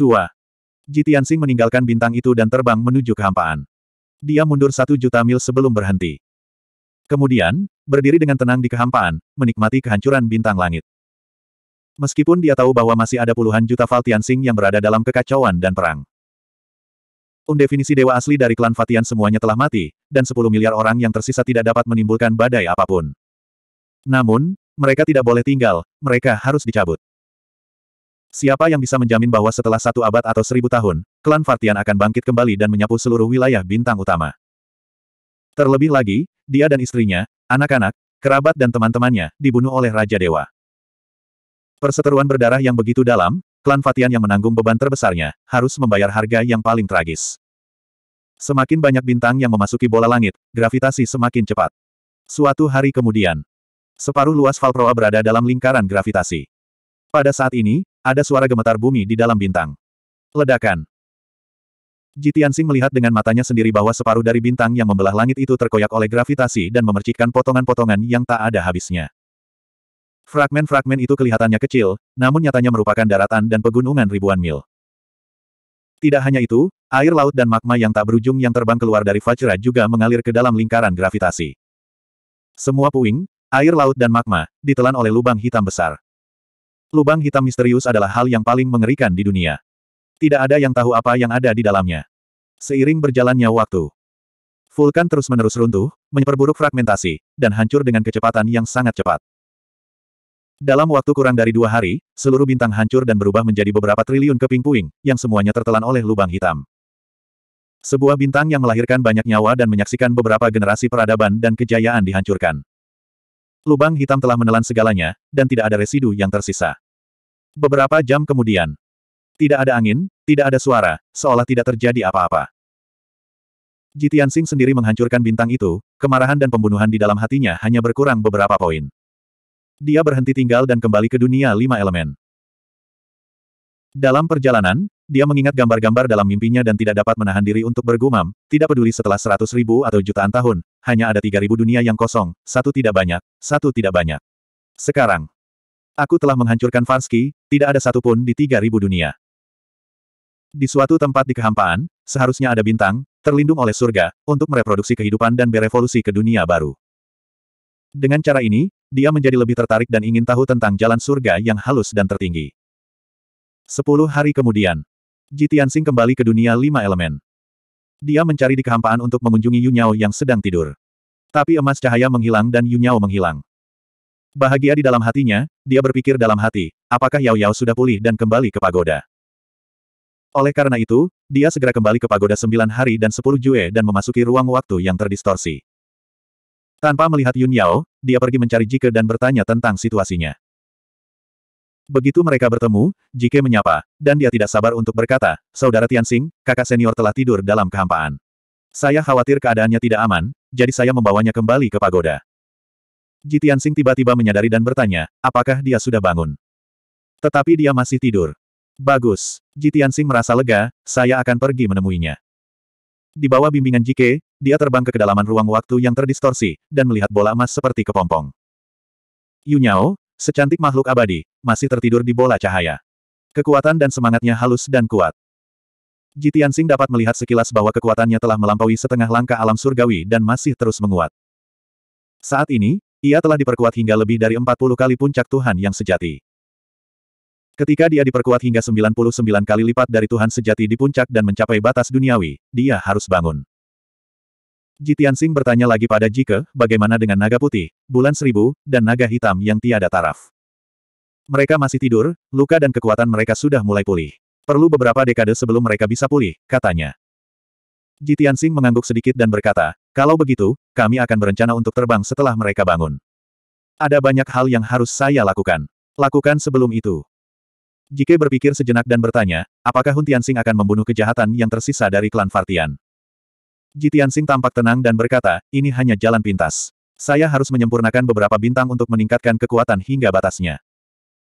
Sua. Jitiansing meninggalkan bintang itu dan terbang menuju kehampaan. Dia mundur satu juta mil sebelum berhenti. Kemudian, berdiri dengan tenang di kehampaan, menikmati kehancuran bintang langit. Meskipun dia tahu bahwa masih ada puluhan juta Valtiansing yang berada dalam kekacauan dan perang. Undefinisi dewa asli dari klan Fatian semuanya telah mati, dan 10 miliar orang yang tersisa tidak dapat menimbulkan badai apapun. Namun, mereka tidak boleh tinggal, mereka harus dicabut. Siapa yang bisa menjamin bahwa setelah satu abad atau seribu tahun, klan Fartian akan bangkit kembali dan menyapu seluruh wilayah bintang utama? Terlebih lagi, dia dan istrinya, anak-anak, kerabat dan teman-temannya, dibunuh oleh Raja Dewa. Perseteruan berdarah yang begitu dalam, klan Fatian yang menanggung beban terbesarnya, harus membayar harga yang paling tragis. Semakin banyak bintang yang memasuki bola langit, gravitasi semakin cepat. Suatu hari kemudian, separuh luas Valproa berada dalam lingkaran gravitasi. Pada saat ini, ada suara gemetar bumi di dalam bintang. Ledakan. Jitiansing melihat dengan matanya sendiri bahwa separuh dari bintang yang membelah langit itu terkoyak oleh gravitasi dan memercikkan potongan-potongan yang tak ada habisnya. Fragmen-fragmen itu kelihatannya kecil, namun nyatanya merupakan daratan dan pegunungan ribuan mil. Tidak hanya itu, air laut dan magma yang tak berujung yang terbang keluar dari Vajra juga mengalir ke dalam lingkaran gravitasi. Semua puing, air laut dan magma, ditelan oleh lubang hitam besar. Lubang hitam misterius adalah hal yang paling mengerikan di dunia. Tidak ada yang tahu apa yang ada di dalamnya. Seiring berjalannya waktu, vulkan terus-menerus runtuh, menyeperburuk fragmentasi, dan hancur dengan kecepatan yang sangat cepat. Dalam waktu kurang dari dua hari, seluruh bintang hancur dan berubah menjadi beberapa triliun keping puing, yang semuanya tertelan oleh lubang hitam. Sebuah bintang yang melahirkan banyak nyawa dan menyaksikan beberapa generasi peradaban dan kejayaan dihancurkan. Lubang hitam telah menelan segalanya, dan tidak ada residu yang tersisa. Beberapa jam kemudian, tidak ada angin, tidak ada suara, seolah tidak terjadi apa-apa. Jitian Sing sendiri menghancurkan bintang itu, kemarahan dan pembunuhan di dalam hatinya hanya berkurang beberapa poin. Dia berhenti tinggal dan kembali ke dunia lima elemen. Dalam perjalanan, dia mengingat gambar-gambar dalam mimpinya dan tidak dapat menahan diri untuk bergumam, tidak peduli setelah seratus ribu atau jutaan tahun, hanya ada tiga ribu dunia yang kosong, satu tidak banyak, satu tidak banyak. Sekarang, aku telah menghancurkan Vansky, tidak ada satupun di tiga ribu dunia. Di suatu tempat di kehampaan, seharusnya ada bintang, terlindung oleh surga, untuk mereproduksi kehidupan dan berevolusi ke dunia baru. Dengan cara ini, dia menjadi lebih tertarik dan ingin tahu tentang jalan surga yang halus dan tertinggi. Sepuluh hari kemudian, Jitian Sing kembali ke dunia lima elemen. Dia mencari di kehampaan untuk mengunjungi Yunyao yang sedang tidur. Tapi emas cahaya menghilang dan Yunyao menghilang. Bahagia di dalam hatinya, dia berpikir dalam hati, apakah Yao Yao sudah pulih dan kembali ke pagoda. Oleh karena itu, dia segera kembali ke pagoda sembilan hari dan sepuluh jue dan memasuki ruang waktu yang terdistorsi. Tanpa melihat Yun dia pergi mencari Jike dan bertanya tentang situasinya. Begitu mereka bertemu, Jike menyapa, dan dia tidak sabar untuk berkata, Saudara Tianxing, kakak senior telah tidur dalam kehampaan. Saya khawatir keadaannya tidak aman, jadi saya membawanya kembali ke pagoda. Ji Tianxing tiba-tiba menyadari dan bertanya, apakah dia sudah bangun? Tetapi dia masih tidur. Bagus. Ji Tianxing merasa lega, saya akan pergi menemuinya. Di bawah bimbingan Jike, dia terbang ke kedalaman ruang waktu yang terdistorsi, dan melihat bola emas seperti kepompong. Yunyao, Secantik makhluk abadi, masih tertidur di bola cahaya. Kekuatan dan semangatnya halus dan kuat. Jitian Singh dapat melihat sekilas bahwa kekuatannya telah melampaui setengah langkah alam surgawi dan masih terus menguat. Saat ini, ia telah diperkuat hingga lebih dari 40 kali puncak Tuhan yang sejati. Ketika dia diperkuat hingga 99 kali lipat dari Tuhan sejati di puncak dan mencapai batas duniawi, dia harus bangun. Ji Tianxing bertanya lagi pada Jike, bagaimana dengan naga putih, bulan seribu, dan naga hitam yang tiada taraf. Mereka masih tidur, luka dan kekuatan mereka sudah mulai pulih. Perlu beberapa dekade sebelum mereka bisa pulih, katanya. Ji Tianxing mengangguk sedikit dan berkata, kalau begitu, kami akan berencana untuk terbang setelah mereka bangun. Ada banyak hal yang harus saya lakukan. Lakukan sebelum itu. Jike berpikir sejenak dan bertanya, apakah Hun Tianxing akan membunuh kejahatan yang tersisa dari klan Fartian? Jitian Sing tampak tenang dan berkata, ini hanya jalan pintas. Saya harus menyempurnakan beberapa bintang untuk meningkatkan kekuatan hingga batasnya.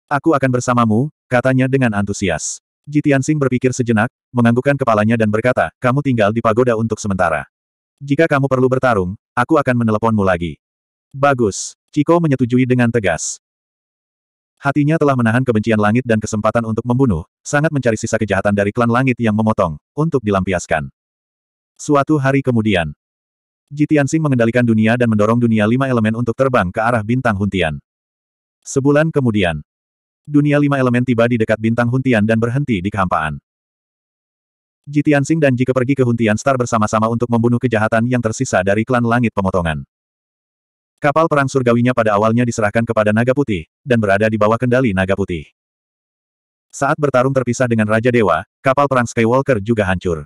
Aku akan bersamamu, katanya dengan antusias. Jitian Sing berpikir sejenak, menganggukkan kepalanya dan berkata, kamu tinggal di pagoda untuk sementara. Jika kamu perlu bertarung, aku akan meneleponmu lagi. Bagus. Chiko menyetujui dengan tegas. Hatinya telah menahan kebencian langit dan kesempatan untuk membunuh, sangat mencari sisa kejahatan dari klan langit yang memotong, untuk dilampiaskan. Suatu hari kemudian, Jitiansing mengendalikan dunia dan mendorong dunia lima elemen untuk terbang ke arah bintang Huntian. Sebulan kemudian, dunia lima elemen tiba di dekat bintang Huntian dan berhenti di kehampaan. Jitiansing dan Jika pergi ke Huntian Star bersama-sama untuk membunuh kejahatan yang tersisa dari klan Langit Pemotongan. Kapal perang surgawinya pada awalnya diserahkan kepada Naga Putih, dan berada di bawah kendali Naga Putih. Saat bertarung terpisah dengan Raja Dewa, kapal perang Skywalker juga hancur.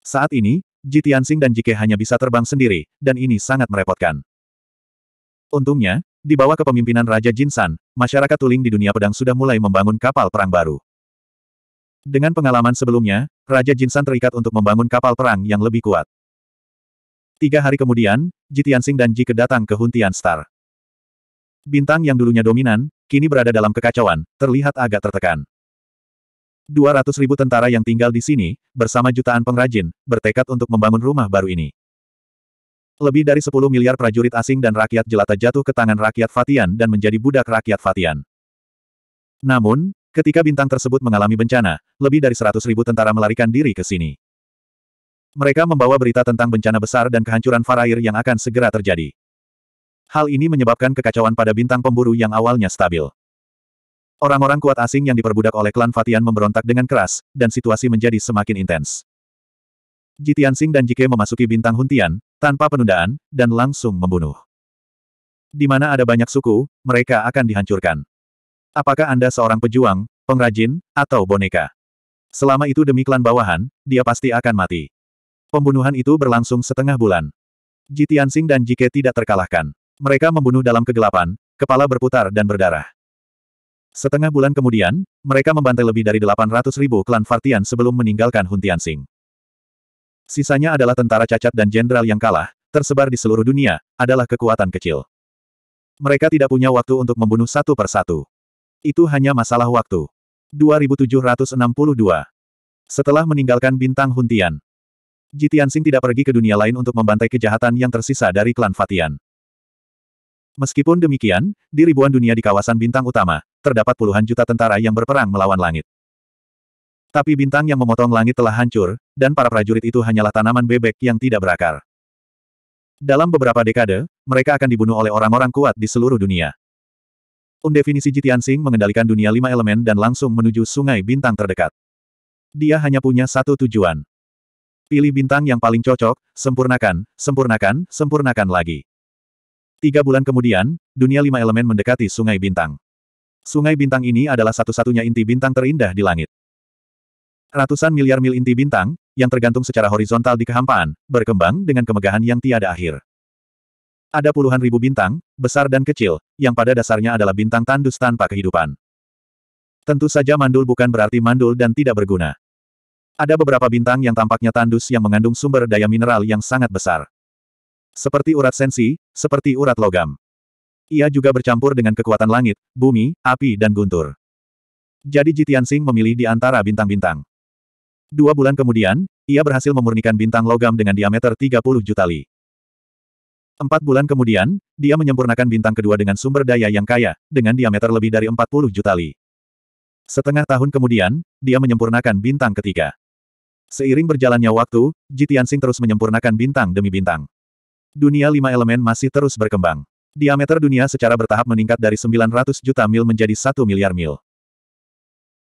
Saat ini, Ji Tianxing dan Jike hanya bisa terbang sendiri, dan ini sangat merepotkan. Untungnya, di bawah kepemimpinan Raja Jinsan, masyarakat Tuling di dunia pedang sudah mulai membangun kapal perang baru. Dengan pengalaman sebelumnya, Raja Jinsan terikat untuk membangun kapal perang yang lebih kuat. Tiga hari kemudian, Ji Tianxing dan Jike datang ke Huntian Star. Bintang yang dulunya dominan, kini berada dalam kekacauan, terlihat agak tertekan. 200 ribu tentara yang tinggal di sini, bersama jutaan pengrajin, bertekad untuk membangun rumah baru ini. Lebih dari 10 miliar prajurit asing dan rakyat jelata jatuh ke tangan rakyat Fatian dan menjadi budak rakyat Fatian. Namun, ketika bintang tersebut mengalami bencana, lebih dari 100 ribu tentara melarikan diri ke sini. Mereka membawa berita tentang bencana besar dan kehancuran Farair yang akan segera terjadi. Hal ini menyebabkan kekacauan pada bintang pemburu yang awalnya stabil. Orang-orang kuat asing yang diperbudak oleh klan Fatian memberontak dengan keras, dan situasi menjadi semakin intens. Jitiansing dan Jike memasuki bintang Huntian, tanpa penundaan, dan langsung membunuh. Di mana ada banyak suku, mereka akan dihancurkan. Apakah Anda seorang pejuang, pengrajin, atau boneka? Selama itu demi klan bawahan, dia pasti akan mati. Pembunuhan itu berlangsung setengah bulan. Jitiansing dan Jike tidak terkalahkan. Mereka membunuh dalam kegelapan, kepala berputar dan berdarah. Setengah bulan kemudian, mereka membantai lebih dari 800 ribu klan Fartian sebelum meninggalkan Huntiansing. Sisanya adalah tentara cacat dan jenderal yang kalah, tersebar di seluruh dunia, adalah kekuatan kecil. Mereka tidak punya waktu untuk membunuh satu persatu. Itu hanya masalah waktu. 2762 Setelah meninggalkan bintang Huntian, Sing tidak pergi ke dunia lain untuk membantai kejahatan yang tersisa dari klan Fatian. Meskipun demikian, di ribuan dunia di kawasan bintang utama, terdapat puluhan juta tentara yang berperang melawan langit. Tapi bintang yang memotong langit telah hancur, dan para prajurit itu hanyalah tanaman bebek yang tidak berakar. Dalam beberapa dekade, mereka akan dibunuh oleh orang-orang kuat di seluruh dunia. Undefinisi Jitian Sing mengendalikan dunia lima elemen dan langsung menuju sungai bintang terdekat. Dia hanya punya satu tujuan. Pilih bintang yang paling cocok, sempurnakan, sempurnakan, sempurnakan lagi. Tiga bulan kemudian, dunia lima elemen mendekati sungai bintang. Sungai bintang ini adalah satu-satunya inti bintang terindah di langit. Ratusan miliar mil inti bintang, yang tergantung secara horizontal di kehampaan, berkembang dengan kemegahan yang tiada akhir. Ada puluhan ribu bintang, besar dan kecil, yang pada dasarnya adalah bintang tandus tanpa kehidupan. Tentu saja mandul bukan berarti mandul dan tidak berguna. Ada beberapa bintang yang tampaknya tandus yang mengandung sumber daya mineral yang sangat besar. Seperti urat sensi, seperti urat logam. Ia juga bercampur dengan kekuatan langit, bumi, api dan guntur. Jadi Jitian Sing memilih di antara bintang-bintang. Dua bulan kemudian, ia berhasil memurnikan bintang logam dengan diameter 30 juta li. Empat bulan kemudian, dia menyempurnakan bintang kedua dengan sumber daya yang kaya, dengan diameter lebih dari 40 juta li. Setengah tahun kemudian, dia menyempurnakan bintang ketiga. Seiring berjalannya waktu, Jitian Sing terus menyempurnakan bintang demi bintang. Dunia lima elemen masih terus berkembang. Diameter dunia secara bertahap meningkat dari 900 juta mil menjadi 1 miliar mil.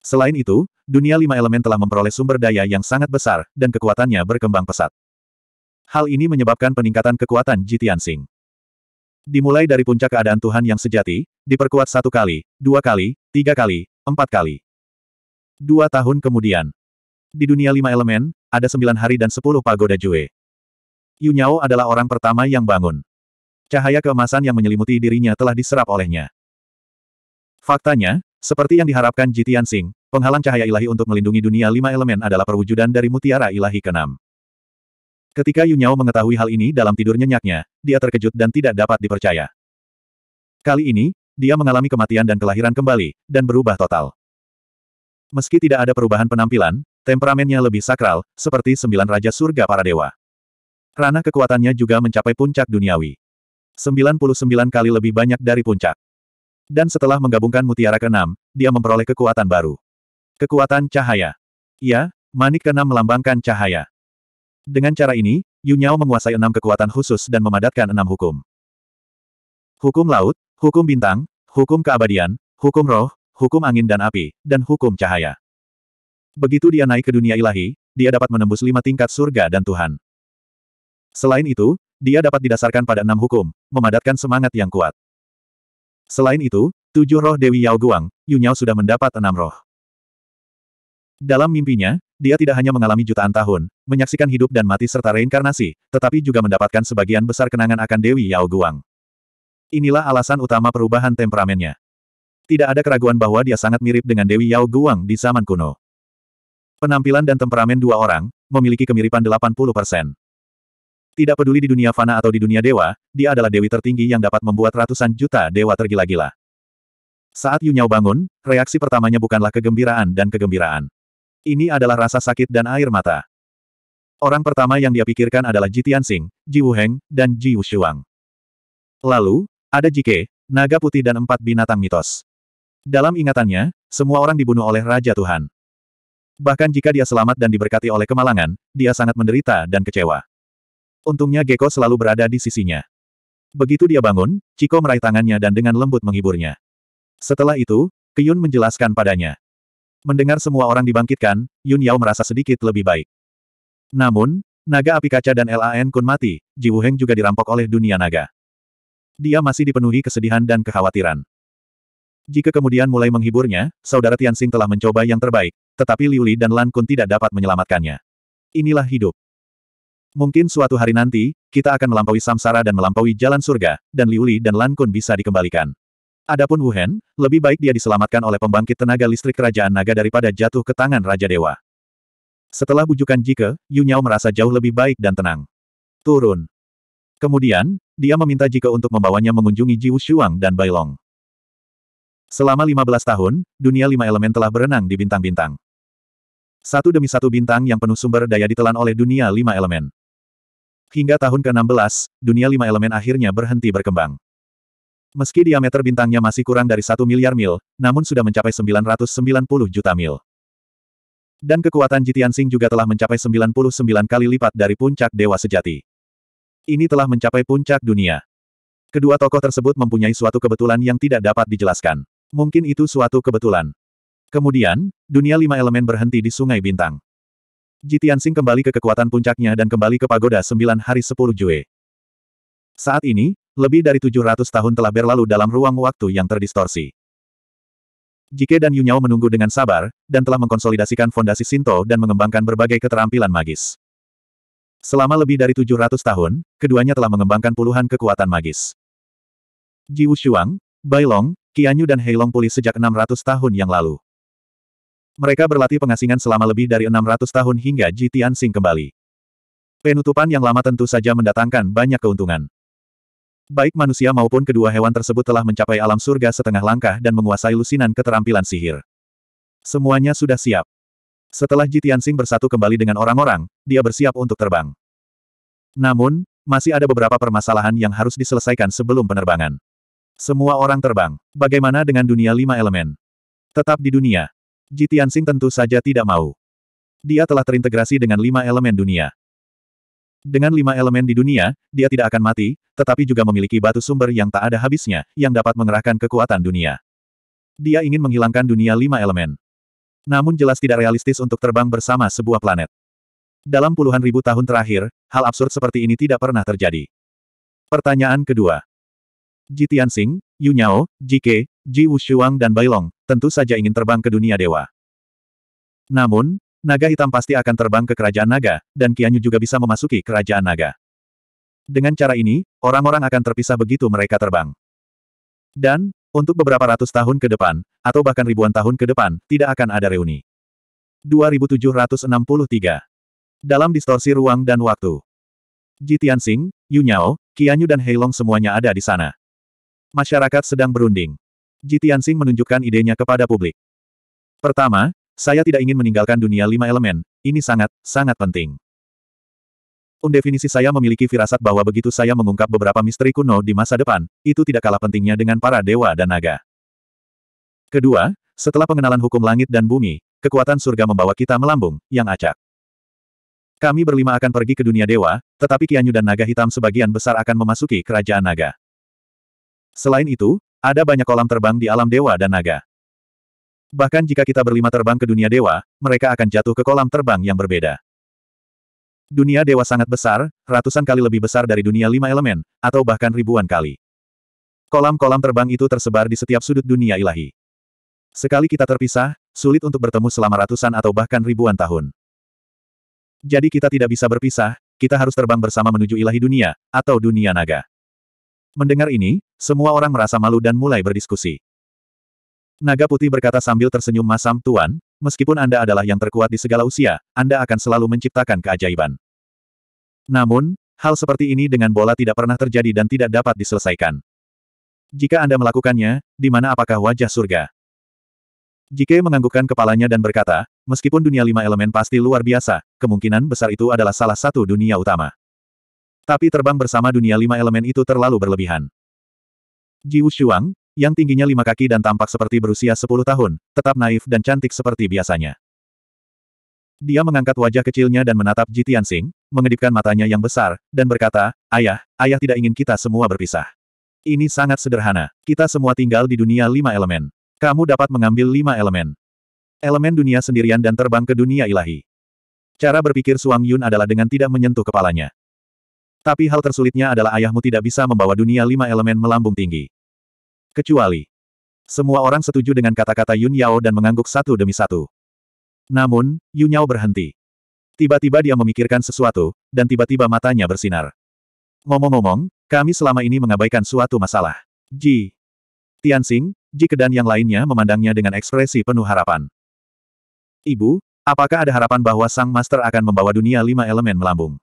Selain itu, dunia lima elemen telah memperoleh sumber daya yang sangat besar, dan kekuatannya berkembang pesat. Hal ini menyebabkan peningkatan kekuatan Jitian Sing. Dimulai dari puncak keadaan Tuhan yang sejati, diperkuat satu kali, dua kali, tiga kali, empat kali. Dua tahun kemudian. Di dunia lima elemen, ada sembilan hari dan sepuluh pagoda Jue. Yunyao adalah orang pertama yang bangun. Cahaya keemasan yang menyelimuti dirinya telah diserap olehnya. Faktanya, seperti yang diharapkan Jitian Sing, penghalang cahaya ilahi untuk melindungi dunia lima elemen adalah perwujudan dari mutiara ilahi keenam. Ketika Yunyao mengetahui hal ini dalam tidur nyenyaknya, dia terkejut dan tidak dapat dipercaya. Kali ini, dia mengalami kematian dan kelahiran kembali, dan berubah total. Meski tidak ada perubahan penampilan, temperamennya lebih sakral, seperti sembilan raja surga para dewa. Ranah kekuatannya juga mencapai puncak duniawi. 99 kali lebih banyak dari puncak. Dan setelah menggabungkan mutiara ke-6, dia memperoleh kekuatan baru. Kekuatan cahaya. Ya, manik ke-6 melambangkan cahaya. Dengan cara ini, Yu Nyao menguasai enam kekuatan khusus dan memadatkan enam hukum. Hukum laut, hukum bintang, hukum keabadian, hukum roh, hukum angin dan api, dan hukum cahaya. Begitu dia naik ke dunia ilahi, dia dapat menembus lima tingkat surga dan Tuhan. Selain itu, dia dapat didasarkan pada enam hukum, memadatkan semangat yang kuat. Selain itu, tujuh roh Dewi Yao Guang, Yunyao sudah mendapat enam roh. Dalam mimpinya, dia tidak hanya mengalami jutaan tahun, menyaksikan hidup dan mati serta reinkarnasi, tetapi juga mendapatkan sebagian besar kenangan akan Dewi Yao Guang. Inilah alasan utama perubahan temperamennya. Tidak ada keraguan bahwa dia sangat mirip dengan Dewi Yao Guang di zaman kuno. Penampilan dan temperamen dua orang, memiliki kemiripan 80 persen. Tidak peduli di dunia fana atau di dunia dewa, dia adalah dewi tertinggi yang dapat membuat ratusan juta dewa tergila-gila. Saat Yunyao bangun, reaksi pertamanya bukanlah kegembiraan dan kegembiraan. Ini adalah rasa sakit dan air mata. Orang pertama yang dia pikirkan adalah Ji Tianxing, Ji Wuheng, dan Ji Wushuang. Lalu, ada Jike, naga putih dan empat binatang mitos. Dalam ingatannya, semua orang dibunuh oleh Raja Tuhan. Bahkan jika dia selamat dan diberkati oleh kemalangan, dia sangat menderita dan kecewa. Untungnya Gecko selalu berada di sisinya. Begitu dia bangun, Chico meraih tangannya dan dengan lembut menghiburnya. Setelah itu, Kyun menjelaskan padanya. Mendengar semua orang dibangkitkan, Yun Yao merasa sedikit lebih baik. Namun, naga api kaca dan LAN Kun mati, Ji Wuheng juga dirampok oleh dunia naga. Dia masih dipenuhi kesedihan dan kekhawatiran. Jika kemudian mulai menghiburnya, saudara Tianxing telah mencoba yang terbaik, tetapi Liu Li dan Lan Kun tidak dapat menyelamatkannya. Inilah hidup. Mungkin suatu hari nanti, kita akan melampaui samsara dan melampaui jalan surga, dan Liuli dan Lan Kun bisa dikembalikan. Adapun Wuhen, lebih baik dia diselamatkan oleh pembangkit tenaga listrik kerajaan naga daripada jatuh ke tangan Raja Dewa. Setelah bujukan Jike, Yunyao merasa jauh lebih baik dan tenang. Turun. Kemudian, dia meminta Jike untuk membawanya mengunjungi Jiushuang Wushuang dan Bailong. Selama 15 tahun, dunia lima elemen telah berenang di bintang-bintang. Satu demi satu bintang yang penuh sumber daya ditelan oleh dunia lima elemen. Hingga tahun ke-16, dunia lima elemen akhirnya berhenti berkembang. Meski diameter bintangnya masih kurang dari 1 miliar mil, namun sudah mencapai 990 juta mil. Dan kekuatan Jitian Jitiansing juga telah mencapai 99 kali lipat dari puncak dewa sejati. Ini telah mencapai puncak dunia. Kedua tokoh tersebut mempunyai suatu kebetulan yang tidak dapat dijelaskan. Mungkin itu suatu kebetulan. Kemudian, dunia lima elemen berhenti di Sungai Bintang. Jitian Sing kembali ke kekuatan puncaknya dan kembali ke pagoda sembilan hari sepuluh Jue. Saat ini, lebih dari tujuh ratus tahun telah berlalu dalam ruang waktu yang terdistorsi. Jike dan Yunyao menunggu dengan sabar, dan telah mengkonsolidasikan fondasi Sinto dan mengembangkan berbagai keterampilan magis. Selama lebih dari tujuh ratus tahun, keduanya telah mengembangkan puluhan kekuatan magis. Ji Wushuang, Bailong, Qianyu dan Heilong pulih sejak enam ratus tahun yang lalu. Mereka berlatih pengasingan selama lebih dari 600 tahun hingga Ji Sing kembali. Penutupan yang lama tentu saja mendatangkan banyak keuntungan. Baik manusia maupun kedua hewan tersebut telah mencapai alam surga setengah langkah dan menguasai lusinan keterampilan sihir. Semuanya sudah siap. Setelah Ji Sing bersatu kembali dengan orang-orang, dia bersiap untuk terbang. Namun, masih ada beberapa permasalahan yang harus diselesaikan sebelum penerbangan. Semua orang terbang. Bagaimana dengan dunia lima elemen? Tetap di dunia. Ji Tianxing tentu saja tidak mau. Dia telah terintegrasi dengan lima elemen dunia. Dengan lima elemen di dunia, dia tidak akan mati, tetapi juga memiliki batu sumber yang tak ada habisnya, yang dapat mengerahkan kekuatan dunia. Dia ingin menghilangkan dunia lima elemen. Namun jelas tidak realistis untuk terbang bersama sebuah planet. Dalam puluhan ribu tahun terakhir, hal absurd seperti ini tidak pernah terjadi. Pertanyaan kedua. Ji Tianxing, Yu Nyao, Jike, Ji Wushuang dan Bailong, tentu saja ingin terbang ke dunia dewa. Namun, naga hitam pasti akan terbang ke kerajaan naga, dan Qianyu juga bisa memasuki kerajaan naga. Dengan cara ini, orang-orang akan terpisah begitu mereka terbang. Dan, untuk beberapa ratus tahun ke depan, atau bahkan ribuan tahun ke depan, tidak akan ada reuni. 2763 Dalam distorsi ruang dan waktu. Ji Tianxing, Yu Nyao, Qianyu dan Heilong semuanya ada di sana. Masyarakat sedang berunding. Jitian Tianxing menunjukkan idenya kepada publik. Pertama, saya tidak ingin meninggalkan dunia lima elemen, ini sangat, sangat penting. Undefinisi saya memiliki firasat bahwa begitu saya mengungkap beberapa misteri kuno di masa depan, itu tidak kalah pentingnya dengan para dewa dan naga. Kedua, setelah pengenalan hukum langit dan bumi, kekuatan surga membawa kita melambung, yang acak. Kami berlima akan pergi ke dunia dewa, tetapi Kianyu dan naga hitam sebagian besar akan memasuki kerajaan naga. Selain itu, ada banyak kolam terbang di alam dewa dan naga. Bahkan jika kita berlima terbang ke dunia dewa, mereka akan jatuh ke kolam terbang yang berbeda. Dunia dewa sangat besar, ratusan kali lebih besar dari dunia lima elemen, atau bahkan ribuan kali. Kolam-kolam terbang itu tersebar di setiap sudut dunia ilahi. Sekali kita terpisah, sulit untuk bertemu selama ratusan atau bahkan ribuan tahun. Jadi kita tidak bisa berpisah, kita harus terbang bersama menuju ilahi dunia, atau dunia naga. Mendengar ini, semua orang merasa malu dan mulai berdiskusi. Naga putih berkata sambil tersenyum masam, Tuan, meskipun Anda adalah yang terkuat di segala usia, Anda akan selalu menciptakan keajaiban. Namun, hal seperti ini dengan bola tidak pernah terjadi dan tidak dapat diselesaikan. Jika Anda melakukannya, di mana apakah wajah surga? Jike menganggukkan kepalanya dan berkata, meskipun dunia lima elemen pasti luar biasa, kemungkinan besar itu adalah salah satu dunia utama. Tapi terbang bersama dunia lima elemen itu terlalu berlebihan. Ji Wushuang, yang tingginya lima kaki dan tampak seperti berusia sepuluh tahun, tetap naif dan cantik seperti biasanya. Dia mengangkat wajah kecilnya dan menatap Ji Tianxing, mengedipkan matanya yang besar, dan berkata, Ayah, ayah tidak ingin kita semua berpisah. Ini sangat sederhana. Kita semua tinggal di dunia lima elemen. Kamu dapat mengambil lima elemen. Elemen dunia sendirian dan terbang ke dunia ilahi. Cara berpikir Suang Yun adalah dengan tidak menyentuh kepalanya. Tapi hal tersulitnya adalah ayahmu tidak bisa membawa dunia lima elemen melambung tinggi. Kecuali. Semua orang setuju dengan kata-kata Yun Yao dan mengangguk satu demi satu. Namun, Yun Yao berhenti. Tiba-tiba dia memikirkan sesuatu, dan tiba-tiba matanya bersinar. Ngomong-ngomong, kami selama ini mengabaikan suatu masalah. Ji. Tianxing, Ji kedan yang lainnya memandangnya dengan ekspresi penuh harapan. Ibu, apakah ada harapan bahwa Sang Master akan membawa dunia lima elemen melambung?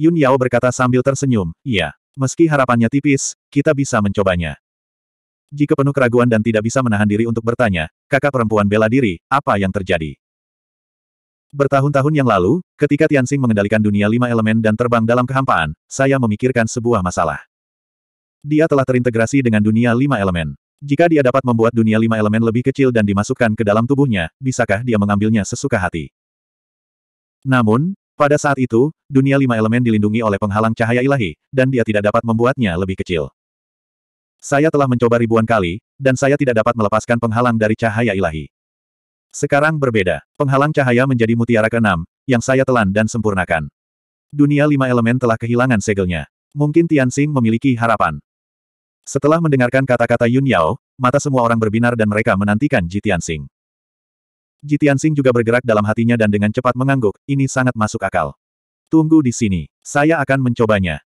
Yun Yao berkata sambil tersenyum, iya. Meski harapannya tipis, kita bisa mencobanya. Jika penuh keraguan dan tidak bisa menahan diri untuk bertanya, kakak perempuan bela diri, apa yang terjadi? Bertahun-tahun yang lalu, ketika Tianxing mengendalikan dunia lima elemen dan terbang dalam kehampaan, saya memikirkan sebuah masalah. Dia telah terintegrasi dengan dunia lima elemen. Jika dia dapat membuat dunia lima elemen lebih kecil dan dimasukkan ke dalam tubuhnya, bisakah dia mengambilnya sesuka hati? Namun, pada saat itu, dunia lima elemen dilindungi oleh penghalang cahaya ilahi, dan dia tidak dapat membuatnya lebih kecil. Saya telah mencoba ribuan kali, dan saya tidak dapat melepaskan penghalang dari cahaya ilahi. Sekarang berbeda, penghalang cahaya menjadi mutiara keenam, yang saya telan dan sempurnakan. Dunia lima elemen telah kehilangan segelnya. Mungkin Tianxing memiliki harapan. Setelah mendengarkan kata-kata Yun Yao, mata semua orang berbinar dan mereka menantikan Ji Tianxing. Jitian Sing juga bergerak dalam hatinya dan dengan cepat mengangguk, ini sangat masuk akal. Tunggu di sini, saya akan mencobanya.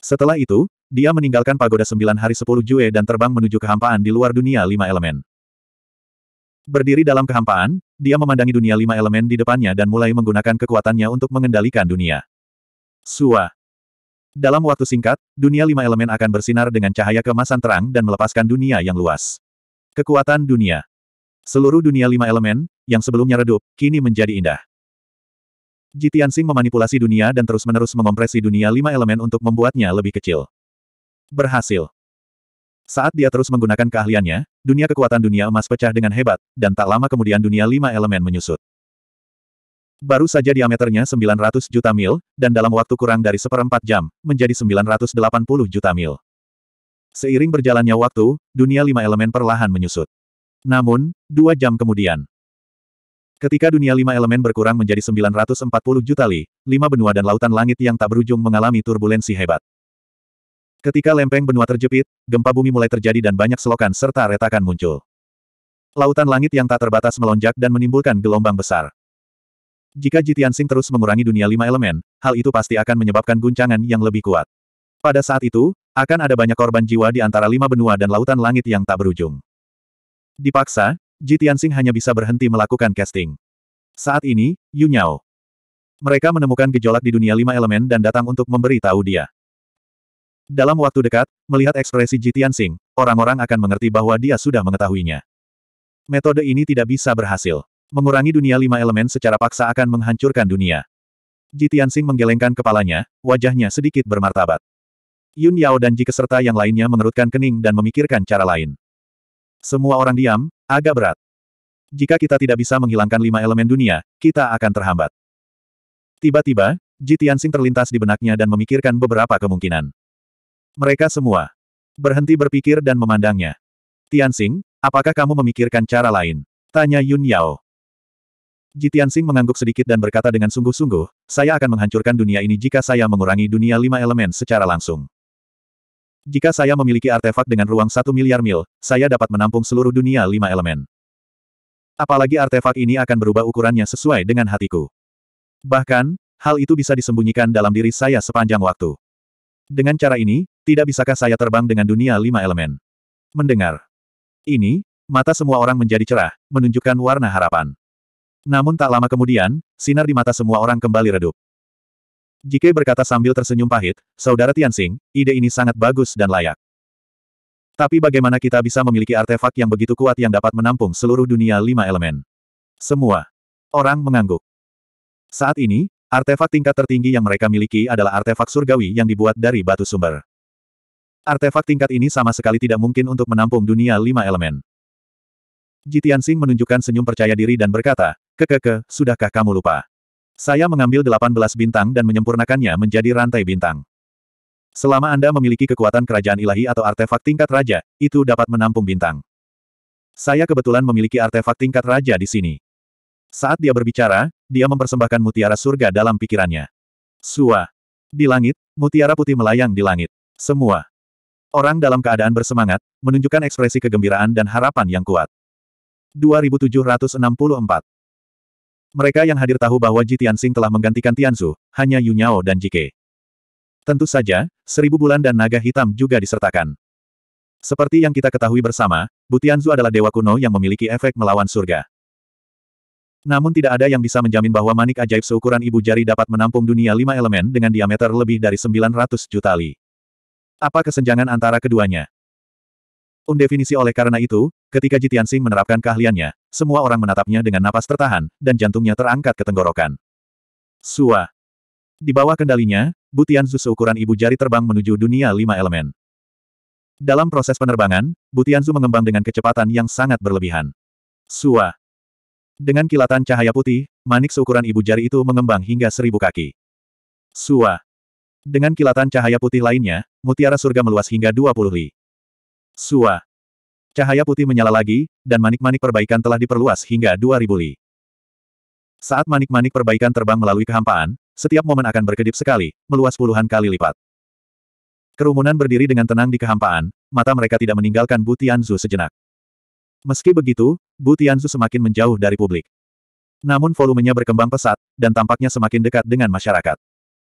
Setelah itu, dia meninggalkan pagoda sembilan hari sepuluh Jue dan terbang menuju kehampaan di luar dunia lima elemen. Berdiri dalam kehampaan, dia memandangi dunia lima elemen di depannya dan mulai menggunakan kekuatannya untuk mengendalikan dunia. Sua. Dalam waktu singkat, dunia lima elemen akan bersinar dengan cahaya kemasan terang dan melepaskan dunia yang luas. Kekuatan dunia. Seluruh dunia lima elemen, yang sebelumnya redup, kini menjadi indah. Jitiansing memanipulasi dunia dan terus-menerus mengompresi dunia lima elemen untuk membuatnya lebih kecil. Berhasil. Saat dia terus menggunakan keahliannya, dunia kekuatan dunia emas pecah dengan hebat, dan tak lama kemudian dunia lima elemen menyusut. Baru saja diameternya 900 juta mil, dan dalam waktu kurang dari seperempat jam, menjadi 980 juta mil. Seiring berjalannya waktu, dunia lima elemen perlahan menyusut. Namun, dua jam kemudian, ketika dunia lima elemen berkurang menjadi 940 juta li, lima benua dan lautan langit yang tak berujung mengalami turbulensi hebat. Ketika lempeng benua terjepit, gempa bumi mulai terjadi dan banyak selokan serta retakan muncul. Lautan langit yang tak terbatas melonjak dan menimbulkan gelombang besar. Jika Jitiansing terus mengurangi dunia lima elemen, hal itu pasti akan menyebabkan guncangan yang lebih kuat. Pada saat itu, akan ada banyak korban jiwa di antara lima benua dan lautan langit yang tak berujung. Dipaksa, Ji Tianxing hanya bisa berhenti melakukan casting. Saat ini, Yu Nyao. Mereka menemukan gejolak di dunia lima elemen dan datang untuk memberi tahu dia. Dalam waktu dekat, melihat ekspresi Ji Tianxing, orang-orang akan mengerti bahwa dia sudah mengetahuinya. Metode ini tidak bisa berhasil. Mengurangi dunia lima elemen secara paksa akan menghancurkan dunia. Ji Tianxing menggelengkan kepalanya, wajahnya sedikit bermartabat. Yun Yao dan Ji keserta yang lainnya mengerutkan kening dan memikirkan cara lain. Semua orang diam, agak berat. Jika kita tidak bisa menghilangkan lima elemen dunia, kita akan terhambat. Tiba-tiba, Ji Tianxing terlintas di benaknya dan memikirkan beberapa kemungkinan. Mereka semua berhenti berpikir dan memandangnya. Tianxing, apakah kamu memikirkan cara lain? Tanya Yun Yao. Ji Tianxing mengangguk sedikit dan berkata dengan sungguh-sungguh, saya akan menghancurkan dunia ini jika saya mengurangi dunia lima elemen secara langsung. Jika saya memiliki artefak dengan ruang satu miliar mil, saya dapat menampung seluruh dunia lima elemen. Apalagi artefak ini akan berubah ukurannya sesuai dengan hatiku. Bahkan, hal itu bisa disembunyikan dalam diri saya sepanjang waktu. Dengan cara ini, tidak bisakah saya terbang dengan dunia lima elemen? Mendengar. Ini, mata semua orang menjadi cerah, menunjukkan warna harapan. Namun tak lama kemudian, sinar di mata semua orang kembali redup. Jike berkata sambil tersenyum pahit, Saudara Tianxing, ide ini sangat bagus dan layak. Tapi bagaimana kita bisa memiliki artefak yang begitu kuat yang dapat menampung seluruh dunia lima elemen? Semua orang mengangguk. Saat ini, artefak tingkat tertinggi yang mereka miliki adalah artefak surgawi yang dibuat dari batu sumber. Artefak tingkat ini sama sekali tidak mungkin untuk menampung dunia lima elemen. Singh menunjukkan senyum percaya diri dan berkata, Kekeke, sudahkah kamu lupa? Saya mengambil 18 bintang dan menyempurnakannya menjadi rantai bintang. Selama Anda memiliki kekuatan kerajaan ilahi atau artefak tingkat raja, itu dapat menampung bintang. Saya kebetulan memiliki artefak tingkat raja di sini. Saat dia berbicara, dia mempersembahkan mutiara surga dalam pikirannya. Sua. Di langit, mutiara putih melayang di langit. Semua. Orang dalam keadaan bersemangat, menunjukkan ekspresi kegembiraan dan harapan yang kuat. 2764 mereka yang hadir tahu bahwa Ji Tianxing telah menggantikan Tianzu, hanya Yu Nyao dan Jike. Tentu saja, seribu bulan dan naga hitam juga disertakan. Seperti yang kita ketahui bersama, Butianzu adalah dewa kuno yang memiliki efek melawan surga. Namun tidak ada yang bisa menjamin bahwa manik ajaib seukuran ibu jari dapat menampung dunia lima elemen dengan diameter lebih dari 900 juta li. Apa kesenjangan antara keduanya? Undefinisi oleh karena itu, ketika Jitian Sing menerapkan keahliannya, semua orang menatapnya dengan napas tertahan, dan jantungnya terangkat ke tenggorokan. Sua. Di bawah kendalinya, Butian Butianzu seukuran ibu jari terbang menuju dunia lima elemen. Dalam proses penerbangan, Butian Su mengembang dengan kecepatan yang sangat berlebihan. Sua. Dengan kilatan cahaya putih, manik seukuran ibu jari itu mengembang hingga seribu kaki. Sua. Dengan kilatan cahaya putih lainnya, mutiara surga meluas hingga 20 li. Sua. Cahaya putih menyala lagi, dan manik-manik perbaikan telah diperluas hingga 2000 li. Saat manik-manik perbaikan terbang melalui kehampaan, setiap momen akan berkedip sekali, meluas puluhan kali lipat. Kerumunan berdiri dengan tenang di kehampaan, mata mereka tidak meninggalkan Bu Tianzu sejenak. Meski begitu, Bu Tianzu semakin menjauh dari publik. Namun volumenya berkembang pesat, dan tampaknya semakin dekat dengan masyarakat.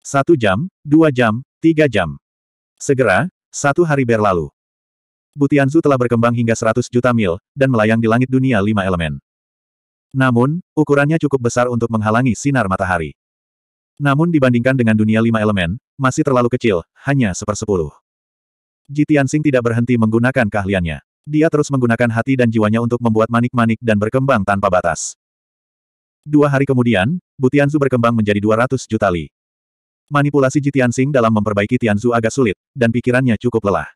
Satu jam, dua jam, tiga jam. Segera, satu hari berlalu. Butianzu telah berkembang hingga 100 juta mil, dan melayang di langit dunia lima elemen. Namun, ukurannya cukup besar untuk menghalangi sinar matahari. Namun dibandingkan dengan dunia lima elemen, masih terlalu kecil, hanya sepersepuluh. Jitiansing tidak berhenti menggunakan keahliannya. Dia terus menggunakan hati dan jiwanya untuk membuat manik-manik dan berkembang tanpa batas. Dua hari kemudian, Butianzu berkembang menjadi 200 juta li. Manipulasi Jitiansing dalam memperbaiki Tianzu agak sulit, dan pikirannya cukup lelah.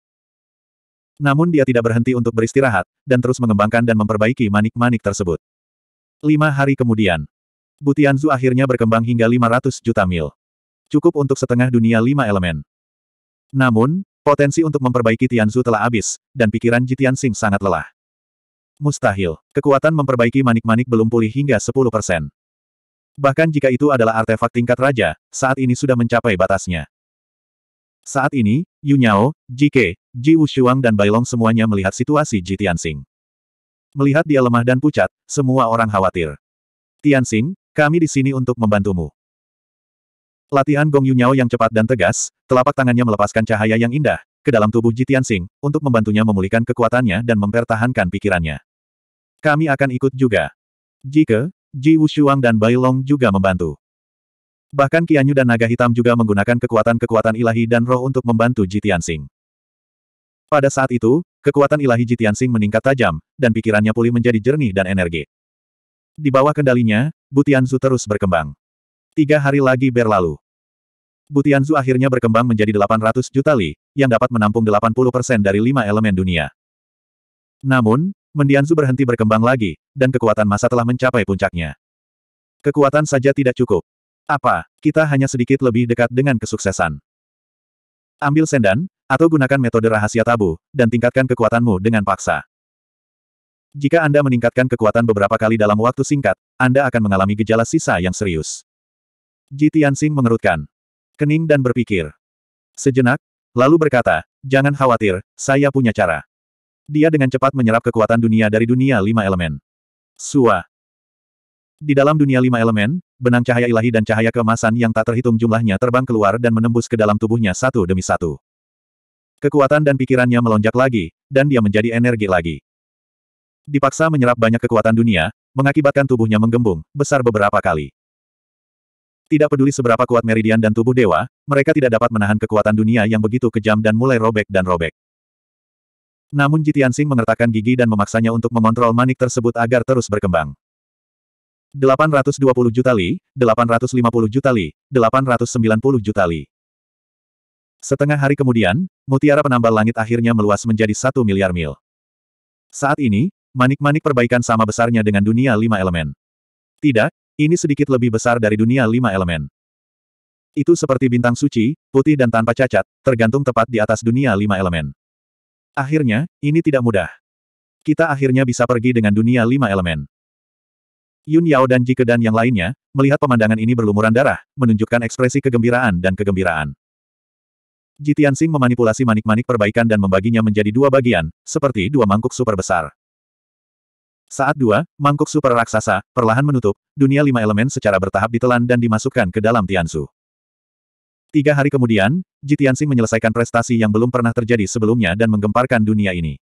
Namun dia tidak berhenti untuk beristirahat, dan terus mengembangkan dan memperbaiki manik-manik tersebut. Lima hari kemudian, Butianzu akhirnya berkembang hingga 500 juta mil. Cukup untuk setengah dunia lima elemen. Namun, potensi untuk memperbaiki Tianzu telah habis, dan pikiran Jitian Sing sangat lelah. Mustahil, kekuatan memperbaiki manik-manik belum pulih hingga 10 persen. Bahkan jika itu adalah artefak tingkat raja, saat ini sudah mencapai batasnya. Saat ini, Yu Nyao, Ke, Ji Wushuang dan Bailong semuanya melihat situasi Ji Tianxing. Melihat dia lemah dan pucat, semua orang khawatir. Tianxing, kami di sini untuk membantumu. Latihan Gong Yu Nyao yang cepat dan tegas, telapak tangannya melepaskan cahaya yang indah, ke dalam tubuh Ji Tianxing, untuk membantunya memulihkan kekuatannya dan mempertahankan pikirannya. Kami akan ikut juga. Ji Ke, Ji Wushuang dan Bailong juga membantu. Bahkan Kianyu dan Naga Hitam juga menggunakan kekuatan-kekuatan ilahi dan roh untuk membantu Jitiansing. Pada saat itu, kekuatan ilahi Jitiansing meningkat tajam, dan pikirannya pulih menjadi jernih dan energi. Di bawah kendalinya, Butianzu terus berkembang. Tiga hari lagi berlalu. Butianzu akhirnya berkembang menjadi 800 juta li, yang dapat menampung 80% dari lima elemen dunia. Namun, Mendianzu berhenti berkembang lagi, dan kekuatan masa telah mencapai puncaknya. Kekuatan saja tidak cukup. Apa, kita hanya sedikit lebih dekat dengan kesuksesan. Ambil sendan, atau gunakan metode rahasia tabu, dan tingkatkan kekuatanmu dengan paksa. Jika Anda meningkatkan kekuatan beberapa kali dalam waktu singkat, Anda akan mengalami gejala sisa yang serius. Ji Tianxing mengerutkan. Kening dan berpikir. Sejenak, lalu berkata, jangan khawatir, saya punya cara. Dia dengan cepat menyerap kekuatan dunia dari dunia lima elemen. Suah. Di dalam dunia lima elemen, benang cahaya ilahi dan cahaya kemasan yang tak terhitung jumlahnya terbang keluar dan menembus ke dalam tubuhnya satu demi satu. Kekuatan dan pikirannya melonjak lagi, dan dia menjadi energi lagi. Dipaksa menyerap banyak kekuatan dunia, mengakibatkan tubuhnya menggembung, besar beberapa kali. Tidak peduli seberapa kuat meridian dan tubuh dewa, mereka tidak dapat menahan kekuatan dunia yang begitu kejam dan mulai robek dan robek. Namun Jitian Jitiansing mengertakkan gigi dan memaksanya untuk mengontrol manik tersebut agar terus berkembang. 820 juta li, 850 juta li, 890 juta li. Setengah hari kemudian, mutiara penambal langit akhirnya meluas menjadi satu miliar mil. Saat ini, manik-manik perbaikan sama besarnya dengan dunia lima elemen. Tidak, ini sedikit lebih besar dari dunia lima elemen. Itu seperti bintang suci, putih dan tanpa cacat, tergantung tepat di atas dunia lima elemen. Akhirnya, ini tidak mudah. Kita akhirnya bisa pergi dengan dunia lima elemen. Yun Yao dan Jike dan yang lainnya, melihat pemandangan ini berlumuran darah, menunjukkan ekspresi kegembiraan dan kegembiraan. Jitian Sing memanipulasi manik-manik perbaikan dan membaginya menjadi dua bagian, seperti dua mangkuk super besar. Saat dua, mangkuk super raksasa, perlahan menutup, dunia lima elemen secara bertahap ditelan dan dimasukkan ke dalam Tianzu. Tiga hari kemudian, Jitian Sing menyelesaikan prestasi yang belum pernah terjadi sebelumnya dan menggemparkan dunia ini.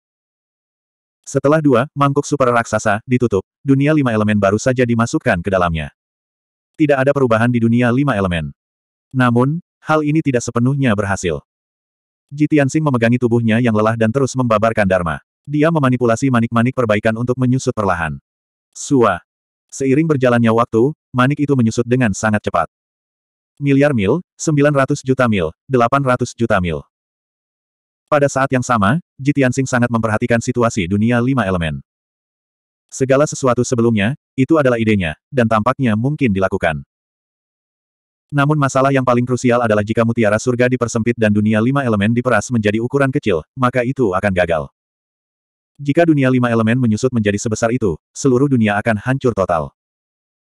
Setelah dua, mangkuk super raksasa, ditutup, dunia lima elemen baru saja dimasukkan ke dalamnya. Tidak ada perubahan di dunia lima elemen. Namun, hal ini tidak sepenuhnya berhasil. Jitiansing memegangi tubuhnya yang lelah dan terus membabarkan Dharma. Dia memanipulasi manik-manik perbaikan untuk menyusut perlahan. Sua. Seiring berjalannya waktu, manik itu menyusut dengan sangat cepat. Miliar mil, 900 juta mil, 800 juta mil. Pada saat yang sama, Jitiansing sangat memperhatikan situasi dunia lima elemen. Segala sesuatu sebelumnya, itu adalah idenya, dan tampaknya mungkin dilakukan. Namun masalah yang paling krusial adalah jika mutiara surga dipersempit dan dunia lima elemen diperas menjadi ukuran kecil, maka itu akan gagal. Jika dunia lima elemen menyusut menjadi sebesar itu, seluruh dunia akan hancur total.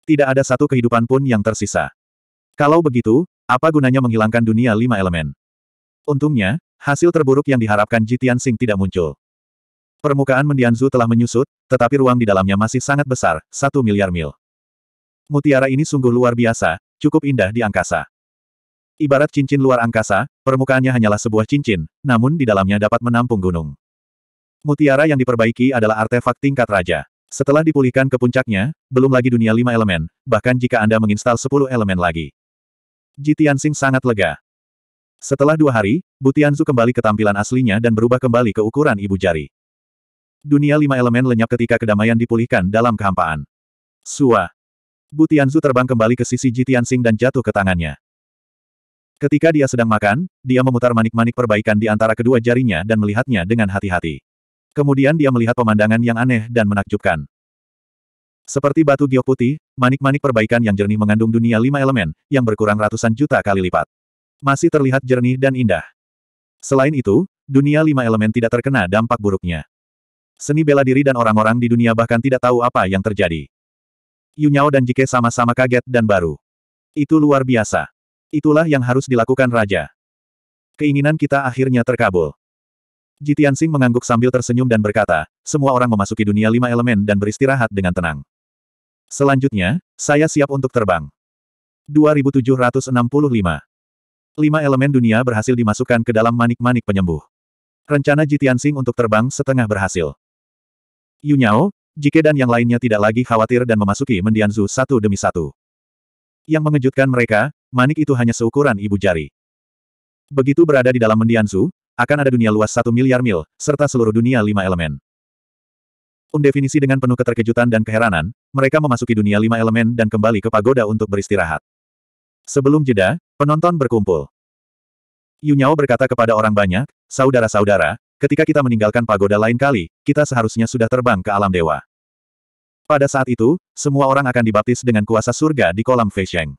Tidak ada satu kehidupan pun yang tersisa. Kalau begitu, apa gunanya menghilangkan dunia lima elemen? Untungnya, Hasil terburuk yang diharapkan Jitian Sing tidak muncul. Permukaan Mendianzu telah menyusut, tetapi ruang di dalamnya masih sangat besar, satu miliar mil. Mutiara ini sungguh luar biasa, cukup indah di angkasa. Ibarat cincin luar angkasa, permukaannya hanyalah sebuah cincin, namun di dalamnya dapat menampung gunung. Mutiara yang diperbaiki adalah artefak tingkat raja. Setelah dipulihkan ke puncaknya, belum lagi dunia lima elemen, bahkan jika Anda menginstal sepuluh elemen lagi. Jitian Sing sangat lega. Setelah dua hari, Butianzu kembali ke tampilan aslinya dan berubah kembali ke ukuran ibu jari. Dunia lima elemen lenyap ketika kedamaian dipulihkan dalam kehampaan. Sua. Butianzu terbang kembali ke sisi Jitiansing dan jatuh ke tangannya. Ketika dia sedang makan, dia memutar manik-manik perbaikan di antara kedua jarinya dan melihatnya dengan hati-hati. Kemudian dia melihat pemandangan yang aneh dan menakjubkan. Seperti batu giok putih, manik-manik perbaikan yang jernih mengandung dunia lima elemen, yang berkurang ratusan juta kali lipat masih terlihat jernih dan indah. Selain itu, dunia lima elemen tidak terkena dampak buruknya. Seni bela diri dan orang-orang di dunia bahkan tidak tahu apa yang terjadi. Yunyao dan Jike sama-sama kaget dan baru. Itu luar biasa. Itulah yang harus dilakukan Raja. Keinginan kita akhirnya terkabul. Jitian Sing mengangguk sambil tersenyum dan berkata, semua orang memasuki dunia lima elemen dan beristirahat dengan tenang. Selanjutnya, saya siap untuk terbang. 2765 lima elemen dunia berhasil dimasukkan ke dalam manik-manik penyembuh. Rencana Sing untuk terbang setengah berhasil. Yunyao, Jike dan yang lainnya tidak lagi khawatir dan memasuki mendianzu satu demi satu. Yang mengejutkan mereka, manik itu hanya seukuran ibu jari. Begitu berada di dalam mendianzu, akan ada dunia luas satu miliar mil, serta seluruh dunia lima elemen. Undefinisi dengan penuh keterkejutan dan keheranan, mereka memasuki dunia lima elemen dan kembali ke pagoda untuk beristirahat. Sebelum jeda, Penonton berkumpul. Yunyao berkata kepada orang banyak, saudara-saudara, ketika kita meninggalkan pagoda lain kali, kita seharusnya sudah terbang ke alam dewa. Pada saat itu, semua orang akan dibaptis dengan kuasa surga di kolam Feisheng.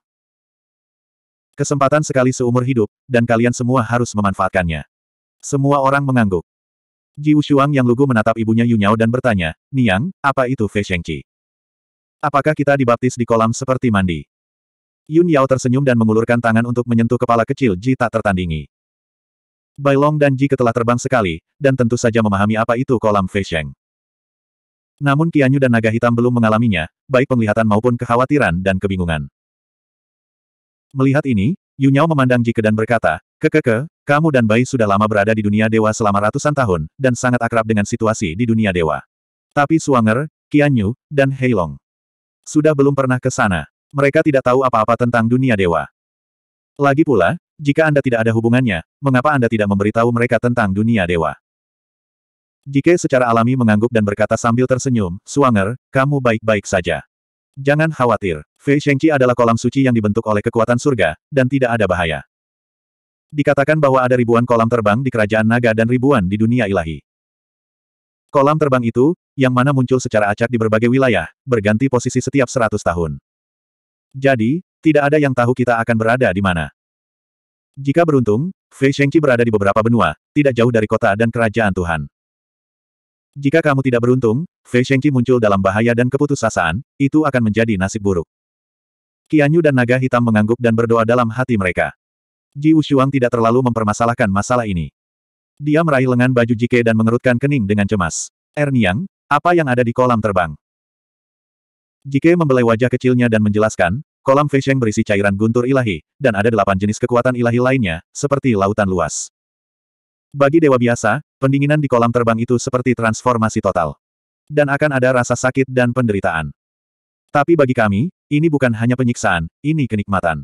Kesempatan sekali seumur hidup, dan kalian semua harus memanfaatkannya. Semua orang mengangguk. Ji Wushuang yang lugu menatap ibunya Yunyao dan bertanya, Niang, apa itu Qi? Apakah kita dibaptis di kolam seperti mandi? Yun Yao tersenyum dan mengulurkan tangan untuk menyentuh kepala kecil Ji tak tertandingi. Bai Long dan Ji telah terbang sekali, dan tentu saja memahami apa itu kolam Fei Sheng. Namun Qianyu dan naga hitam belum mengalaminya, baik penglihatan maupun kekhawatiran dan kebingungan. Melihat ini, Yunyao memandang Ji ke dan berkata, Kekeke, kamu dan Bai sudah lama berada di dunia dewa selama ratusan tahun, dan sangat akrab dengan situasi di dunia dewa. Tapi Suanger, Qianyu, dan Heilong. Sudah belum pernah ke sana. Mereka tidak tahu apa-apa tentang dunia dewa. Lagi pula, jika Anda tidak ada hubungannya, mengapa Anda tidak memberitahu mereka tentang dunia dewa? Jike secara alami mengangguk dan berkata sambil tersenyum, Suanger, kamu baik-baik saja. Jangan khawatir, Fei Shengqi adalah kolam suci yang dibentuk oleh kekuatan surga, dan tidak ada bahaya. Dikatakan bahwa ada ribuan kolam terbang di kerajaan naga dan ribuan di dunia ilahi. Kolam terbang itu, yang mana muncul secara acak di berbagai wilayah, berganti posisi setiap seratus tahun. Jadi, tidak ada yang tahu kita akan berada di mana. Jika beruntung, Fei Shengqi berada di beberapa benua, tidak jauh dari kota dan kerajaan Tuhan. Jika kamu tidak beruntung, Fei Shengqi muncul dalam bahaya dan keputusasaan, itu akan menjadi nasib buruk. Qianyu dan naga hitam mengangguk dan berdoa dalam hati mereka. Ji Wushuang tidak terlalu mempermasalahkan masalah ini. Dia meraih lengan baju Jike dan mengerutkan kening dengan cemas. Erniang, apa yang ada di kolam terbang? Jike membelai wajah kecilnya dan menjelaskan, kolam Feisheng berisi cairan guntur ilahi, dan ada delapan jenis kekuatan ilahi lainnya, seperti lautan luas. Bagi dewa biasa, pendinginan di kolam terbang itu seperti transformasi total. Dan akan ada rasa sakit dan penderitaan. Tapi bagi kami, ini bukan hanya penyiksaan, ini kenikmatan.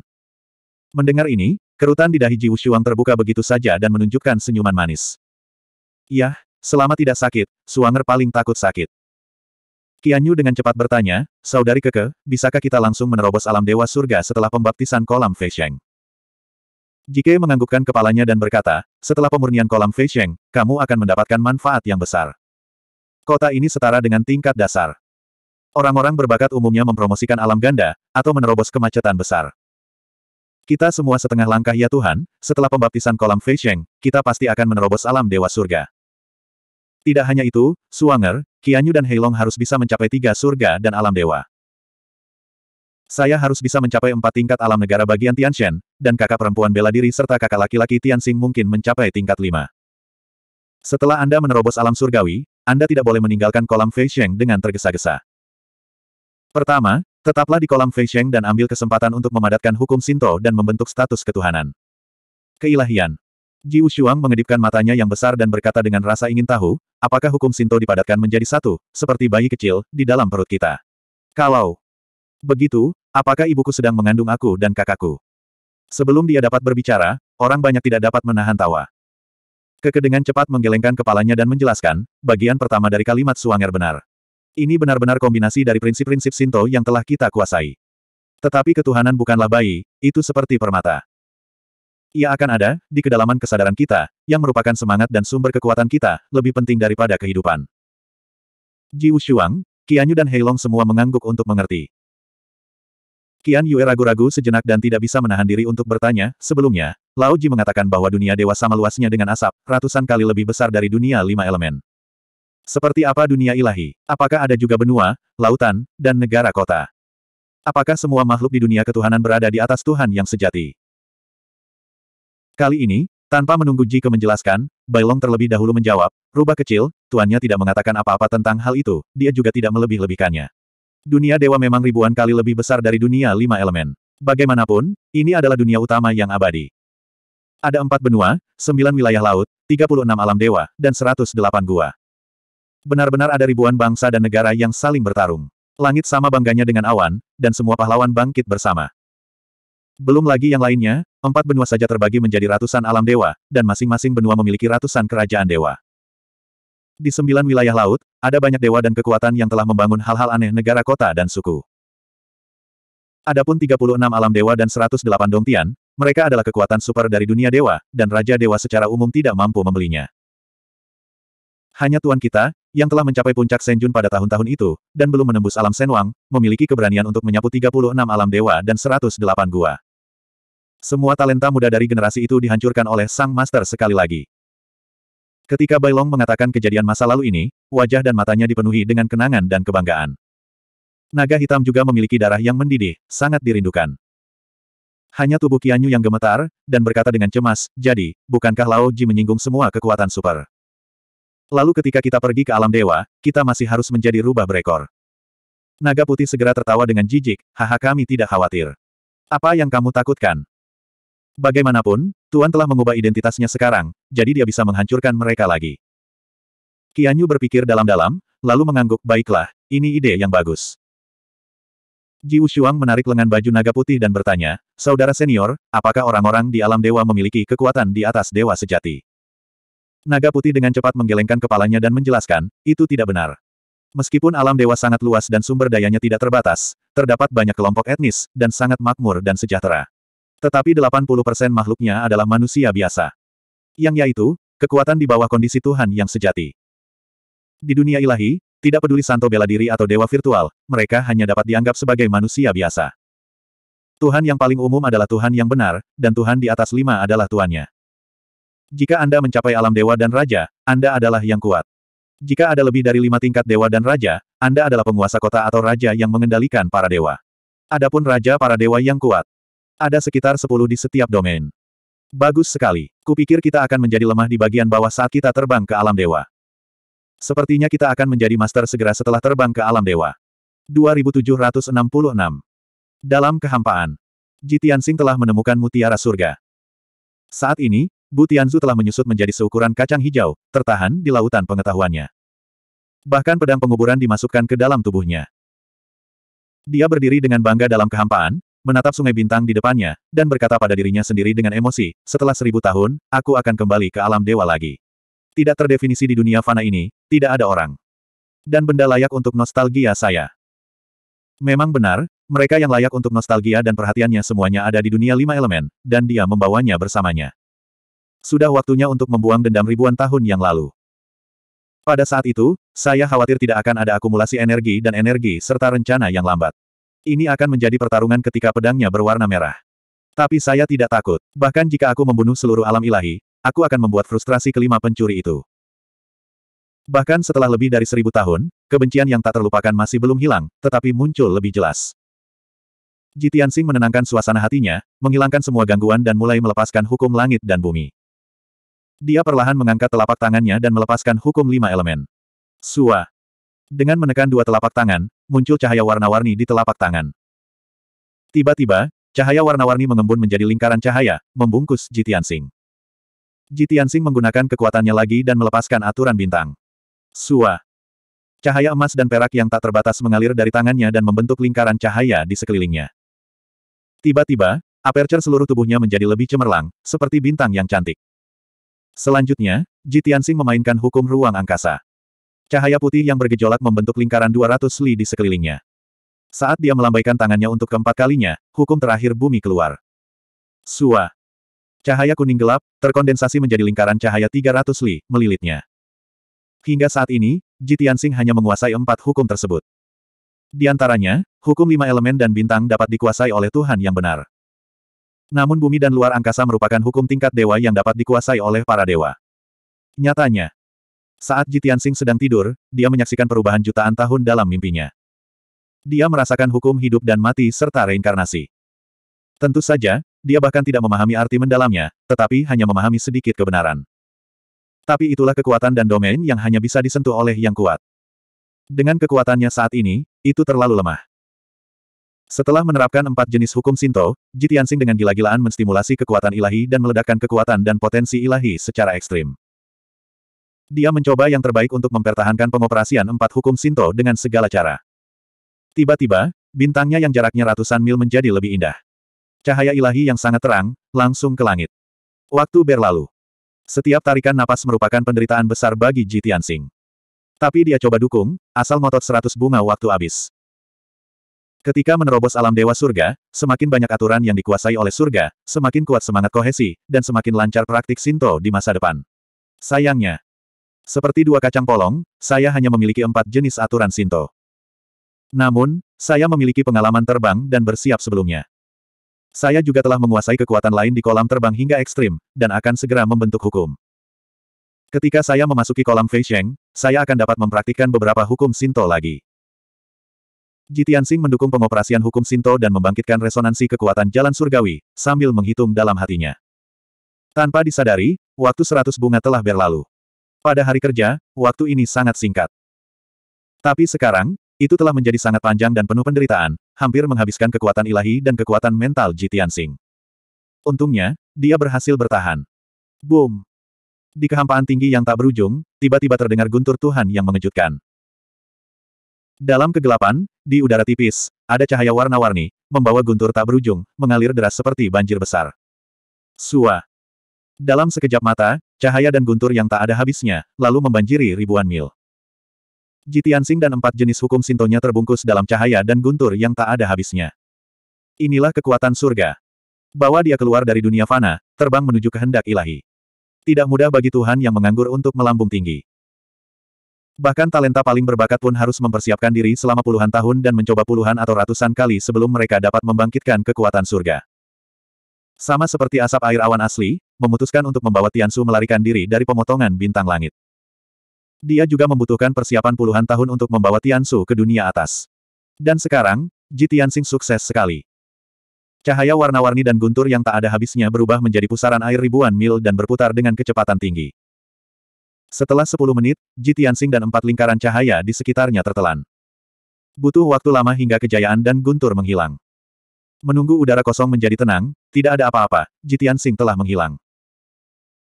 Mendengar ini, kerutan di dahi Ji Wushuang terbuka begitu saja dan menunjukkan senyuman manis. Yah, selama tidak sakit, Suanger paling takut sakit. Kianyu dengan cepat bertanya, Saudari Keke, bisakah kita langsung menerobos alam dewa surga setelah pembaptisan kolam Sheng? Jike menganggukkan kepalanya dan berkata, setelah pemurnian kolam Sheng, kamu akan mendapatkan manfaat yang besar. Kota ini setara dengan tingkat dasar. Orang-orang berbakat umumnya mempromosikan alam ganda, atau menerobos kemacetan besar. Kita semua setengah langkah ya Tuhan, setelah pembaptisan kolam Sheng, kita pasti akan menerobos alam dewa surga. Tidak hanya itu, Suanger, Qianyu dan Heilong harus bisa mencapai tiga surga dan alam dewa. Saya harus bisa mencapai empat tingkat alam negara bagian Tianshen, dan kakak perempuan bela diri serta kakak laki-laki Tianxing mungkin mencapai tingkat lima. Setelah Anda menerobos alam surgawi, Anda tidak boleh meninggalkan kolam Sheng dengan tergesa-gesa. Pertama, tetaplah di kolam Sheng dan ambil kesempatan untuk memadatkan hukum Sinto dan membentuk status ketuhanan. Keilahian Ji Ushuang mengedipkan matanya yang besar dan berkata dengan rasa ingin tahu, apakah hukum Sinto dipadatkan menjadi satu, seperti bayi kecil, di dalam perut kita. Kalau begitu, apakah ibuku sedang mengandung aku dan kakakku? Sebelum dia dapat berbicara, orang banyak tidak dapat menahan tawa. Keke dengan cepat menggelengkan kepalanya dan menjelaskan, bagian pertama dari kalimat Suanger benar. Ini benar-benar kombinasi dari prinsip-prinsip Sinto yang telah kita kuasai. Tetapi ketuhanan bukanlah bayi, itu seperti permata. Ia akan ada, di kedalaman kesadaran kita, yang merupakan semangat dan sumber kekuatan kita, lebih penting daripada kehidupan. Ji Wushuang, Qianyu dan Heilong semua mengangguk untuk mengerti. Qian Yue ragu-ragu sejenak dan tidak bisa menahan diri untuk bertanya, sebelumnya, Lao Ji mengatakan bahwa dunia dewa sama luasnya dengan asap, ratusan kali lebih besar dari dunia lima elemen. Seperti apa dunia ilahi? Apakah ada juga benua, lautan, dan negara kota? Apakah semua makhluk di dunia ketuhanan berada di atas Tuhan yang sejati? Kali ini, tanpa menunggu Jike menjelaskan, Bailong terlebih dahulu menjawab, rubah kecil, tuannya tidak mengatakan apa-apa tentang hal itu, dia juga tidak melebih-lebihkannya. Dunia dewa memang ribuan kali lebih besar dari dunia lima elemen. Bagaimanapun, ini adalah dunia utama yang abadi. Ada empat benua, sembilan wilayah laut, tiga puluh enam alam dewa, dan seratus delapan gua. Benar-benar ada ribuan bangsa dan negara yang saling bertarung. Langit sama bangganya dengan awan, dan semua pahlawan bangkit bersama. Belum lagi yang lainnya, Empat benua saja terbagi menjadi ratusan alam dewa, dan masing-masing benua memiliki ratusan kerajaan dewa. Di sembilan wilayah laut, ada banyak dewa dan kekuatan yang telah membangun hal-hal aneh negara kota dan suku. Adapun 36 alam dewa dan 108 dongtian, mereka adalah kekuatan super dari dunia dewa, dan raja dewa secara umum tidak mampu membelinya. Hanya Tuan kita, yang telah mencapai puncak Senjun pada tahun-tahun itu, dan belum menembus alam Senwang, memiliki keberanian untuk menyapu 36 alam dewa dan 108 gua. Semua talenta muda dari generasi itu dihancurkan oleh Sang Master sekali lagi. Ketika Bailong mengatakan kejadian masa lalu ini, wajah dan matanya dipenuhi dengan kenangan dan kebanggaan. Naga hitam juga memiliki darah yang mendidih, sangat dirindukan. Hanya tubuh Kianyu yang gemetar, dan berkata dengan cemas, jadi, bukankah Lao Ji menyinggung semua kekuatan super? Lalu ketika kita pergi ke alam dewa, kita masih harus menjadi rubah berekor. Naga putih segera tertawa dengan jijik, haha kami tidak khawatir. Apa yang kamu takutkan? Bagaimanapun, Tuan telah mengubah identitasnya sekarang, jadi dia bisa menghancurkan mereka lagi. Qianyu berpikir dalam-dalam, lalu mengangguk, baiklah, ini ide yang bagus. Ji Wushuang menarik lengan baju naga putih dan bertanya, Saudara senior, apakah orang-orang di alam dewa memiliki kekuatan di atas dewa sejati? Naga putih dengan cepat menggelengkan kepalanya dan menjelaskan, itu tidak benar. Meskipun alam dewa sangat luas dan sumber dayanya tidak terbatas, terdapat banyak kelompok etnis, dan sangat makmur dan sejahtera. Tetapi 80% makhluknya adalah manusia biasa. Yang yaitu, kekuatan di bawah kondisi Tuhan yang sejati. Di dunia ilahi, tidak peduli santo bela diri atau dewa virtual, mereka hanya dapat dianggap sebagai manusia biasa. Tuhan yang paling umum adalah Tuhan yang benar, dan Tuhan di atas lima adalah Tuannya. Jika Anda mencapai alam dewa dan raja, Anda adalah yang kuat. Jika ada lebih dari lima tingkat dewa dan raja, Anda adalah penguasa kota atau raja yang mengendalikan para dewa. Adapun raja para dewa yang kuat, ada sekitar 10 di setiap domain. Bagus sekali. Kupikir kita akan menjadi lemah di bagian bawah saat kita terbang ke alam dewa. Sepertinya kita akan menjadi master segera setelah terbang ke alam dewa. 2766. Dalam kehampaan, Jitian Sing telah menemukan mutiara surga. Saat ini, Bu Tianzu telah menyusut menjadi seukuran kacang hijau, tertahan di lautan pengetahuannya. Bahkan pedang penguburan dimasukkan ke dalam tubuhnya. Dia berdiri dengan bangga dalam kehampaan, menatap sungai bintang di depannya, dan berkata pada dirinya sendiri dengan emosi, setelah seribu tahun, aku akan kembali ke alam dewa lagi. Tidak terdefinisi di dunia fana ini, tidak ada orang. Dan benda layak untuk nostalgia saya. Memang benar, mereka yang layak untuk nostalgia dan perhatiannya semuanya ada di dunia lima elemen, dan dia membawanya bersamanya. Sudah waktunya untuk membuang dendam ribuan tahun yang lalu. Pada saat itu, saya khawatir tidak akan ada akumulasi energi dan energi serta rencana yang lambat. Ini akan menjadi pertarungan ketika pedangnya berwarna merah. Tapi saya tidak takut. Bahkan jika aku membunuh seluruh alam ilahi, aku akan membuat frustrasi kelima pencuri itu. Bahkan setelah lebih dari seribu tahun, kebencian yang tak terlupakan masih belum hilang, tetapi muncul lebih jelas. Jitian Sing menenangkan suasana hatinya, menghilangkan semua gangguan dan mulai melepaskan hukum langit dan bumi. Dia perlahan mengangkat telapak tangannya dan melepaskan hukum lima elemen. Sua. Dengan menekan dua telapak tangan, muncul cahaya warna-warni di telapak tangan. Tiba-tiba, cahaya warna-warni mengembun menjadi lingkaran cahaya, membungkus Jitian Sing. Jitian Sing menggunakan kekuatannya lagi dan melepaskan aturan bintang. Sua. Cahaya emas dan perak yang tak terbatas mengalir dari tangannya dan membentuk lingkaran cahaya di sekelilingnya. Tiba-tiba, aperture seluruh tubuhnya menjadi lebih cemerlang, seperti bintang yang cantik. Selanjutnya, Jitian Sing memainkan hukum ruang angkasa. Cahaya putih yang bergejolak membentuk lingkaran 200 li di sekelilingnya. Saat dia melambaikan tangannya untuk keempat kalinya, hukum terakhir bumi keluar. Sua. Cahaya kuning gelap, terkondensasi menjadi lingkaran cahaya 300 li, melilitnya. Hingga saat ini, Jitiansing hanya menguasai empat hukum tersebut. Di antaranya, hukum lima elemen dan bintang dapat dikuasai oleh Tuhan yang benar. Namun bumi dan luar angkasa merupakan hukum tingkat dewa yang dapat dikuasai oleh para dewa. Nyatanya, saat Jitian Sing sedang tidur, dia menyaksikan perubahan jutaan tahun dalam mimpinya. Dia merasakan hukum hidup dan mati serta reinkarnasi. Tentu saja, dia bahkan tidak memahami arti mendalamnya, tetapi hanya memahami sedikit kebenaran. Tapi itulah kekuatan dan domain yang hanya bisa disentuh oleh yang kuat. Dengan kekuatannya saat ini, itu terlalu lemah. Setelah menerapkan empat jenis hukum Jitian Jitiansing dengan gila-gilaan menstimulasi kekuatan ilahi dan meledakkan kekuatan dan potensi ilahi secara ekstrim. Dia mencoba yang terbaik untuk mempertahankan pengoperasian empat hukum Sinto dengan segala cara. Tiba-tiba, bintangnya yang jaraknya ratusan mil menjadi lebih indah. Cahaya ilahi yang sangat terang, langsung ke langit. Waktu berlalu. Setiap tarikan napas merupakan penderitaan besar bagi Jitian Tianxing. Tapi dia coba dukung, asal ngotot seratus bunga waktu habis. Ketika menerobos alam dewa surga, semakin banyak aturan yang dikuasai oleh surga, semakin kuat semangat kohesi, dan semakin lancar praktik Sinto di masa depan. Sayangnya, seperti dua kacang polong, saya hanya memiliki empat jenis aturan Sinto. Namun, saya memiliki pengalaman terbang dan bersiap sebelumnya. Saya juga telah menguasai kekuatan lain di kolam terbang hingga ekstrim, dan akan segera membentuk hukum. Ketika saya memasuki kolam Feisheng, saya akan dapat mempraktikkan beberapa hukum Sinto lagi. Jitiansing mendukung pengoperasian hukum Sinto dan membangkitkan resonansi kekuatan jalan surgawi, sambil menghitung dalam hatinya. Tanpa disadari, waktu seratus bunga telah berlalu. Pada hari kerja, waktu ini sangat singkat. Tapi sekarang, itu telah menjadi sangat panjang dan penuh penderitaan, hampir menghabiskan kekuatan ilahi dan kekuatan mental Jitian Sing. Untungnya, dia berhasil bertahan. Boom! Di kehampaan tinggi yang tak berujung, tiba-tiba terdengar guntur Tuhan yang mengejutkan. Dalam kegelapan, di udara tipis, ada cahaya warna-warni, membawa guntur tak berujung, mengalir deras seperti banjir besar. Sua. Dalam sekejap mata, Cahaya dan guntur yang tak ada habisnya, lalu membanjiri ribuan mil. Jitiansing dan empat jenis hukum Sintonya terbungkus dalam cahaya dan guntur yang tak ada habisnya. Inilah kekuatan surga. Bawa dia keluar dari dunia fana, terbang menuju kehendak ilahi. Tidak mudah bagi Tuhan yang menganggur untuk melambung tinggi. Bahkan talenta paling berbakat pun harus mempersiapkan diri selama puluhan tahun dan mencoba puluhan atau ratusan kali sebelum mereka dapat membangkitkan kekuatan surga. Sama seperti asap air awan asli, memutuskan untuk membawa Tiansu melarikan diri dari pemotongan bintang langit. Dia juga membutuhkan persiapan puluhan tahun untuk membawa Tiansu ke dunia atas. Dan sekarang, Ji Tianxing sukses sekali. Cahaya warna-warni dan guntur yang tak ada habisnya berubah menjadi pusaran air ribuan mil dan berputar dengan kecepatan tinggi. Setelah 10 menit, Ji Tianxing dan empat lingkaran cahaya di sekitarnya tertelan. Butuh waktu lama hingga kejayaan dan guntur menghilang. Menunggu udara kosong menjadi tenang, tidak ada apa-apa, Ji Tianxing telah menghilang.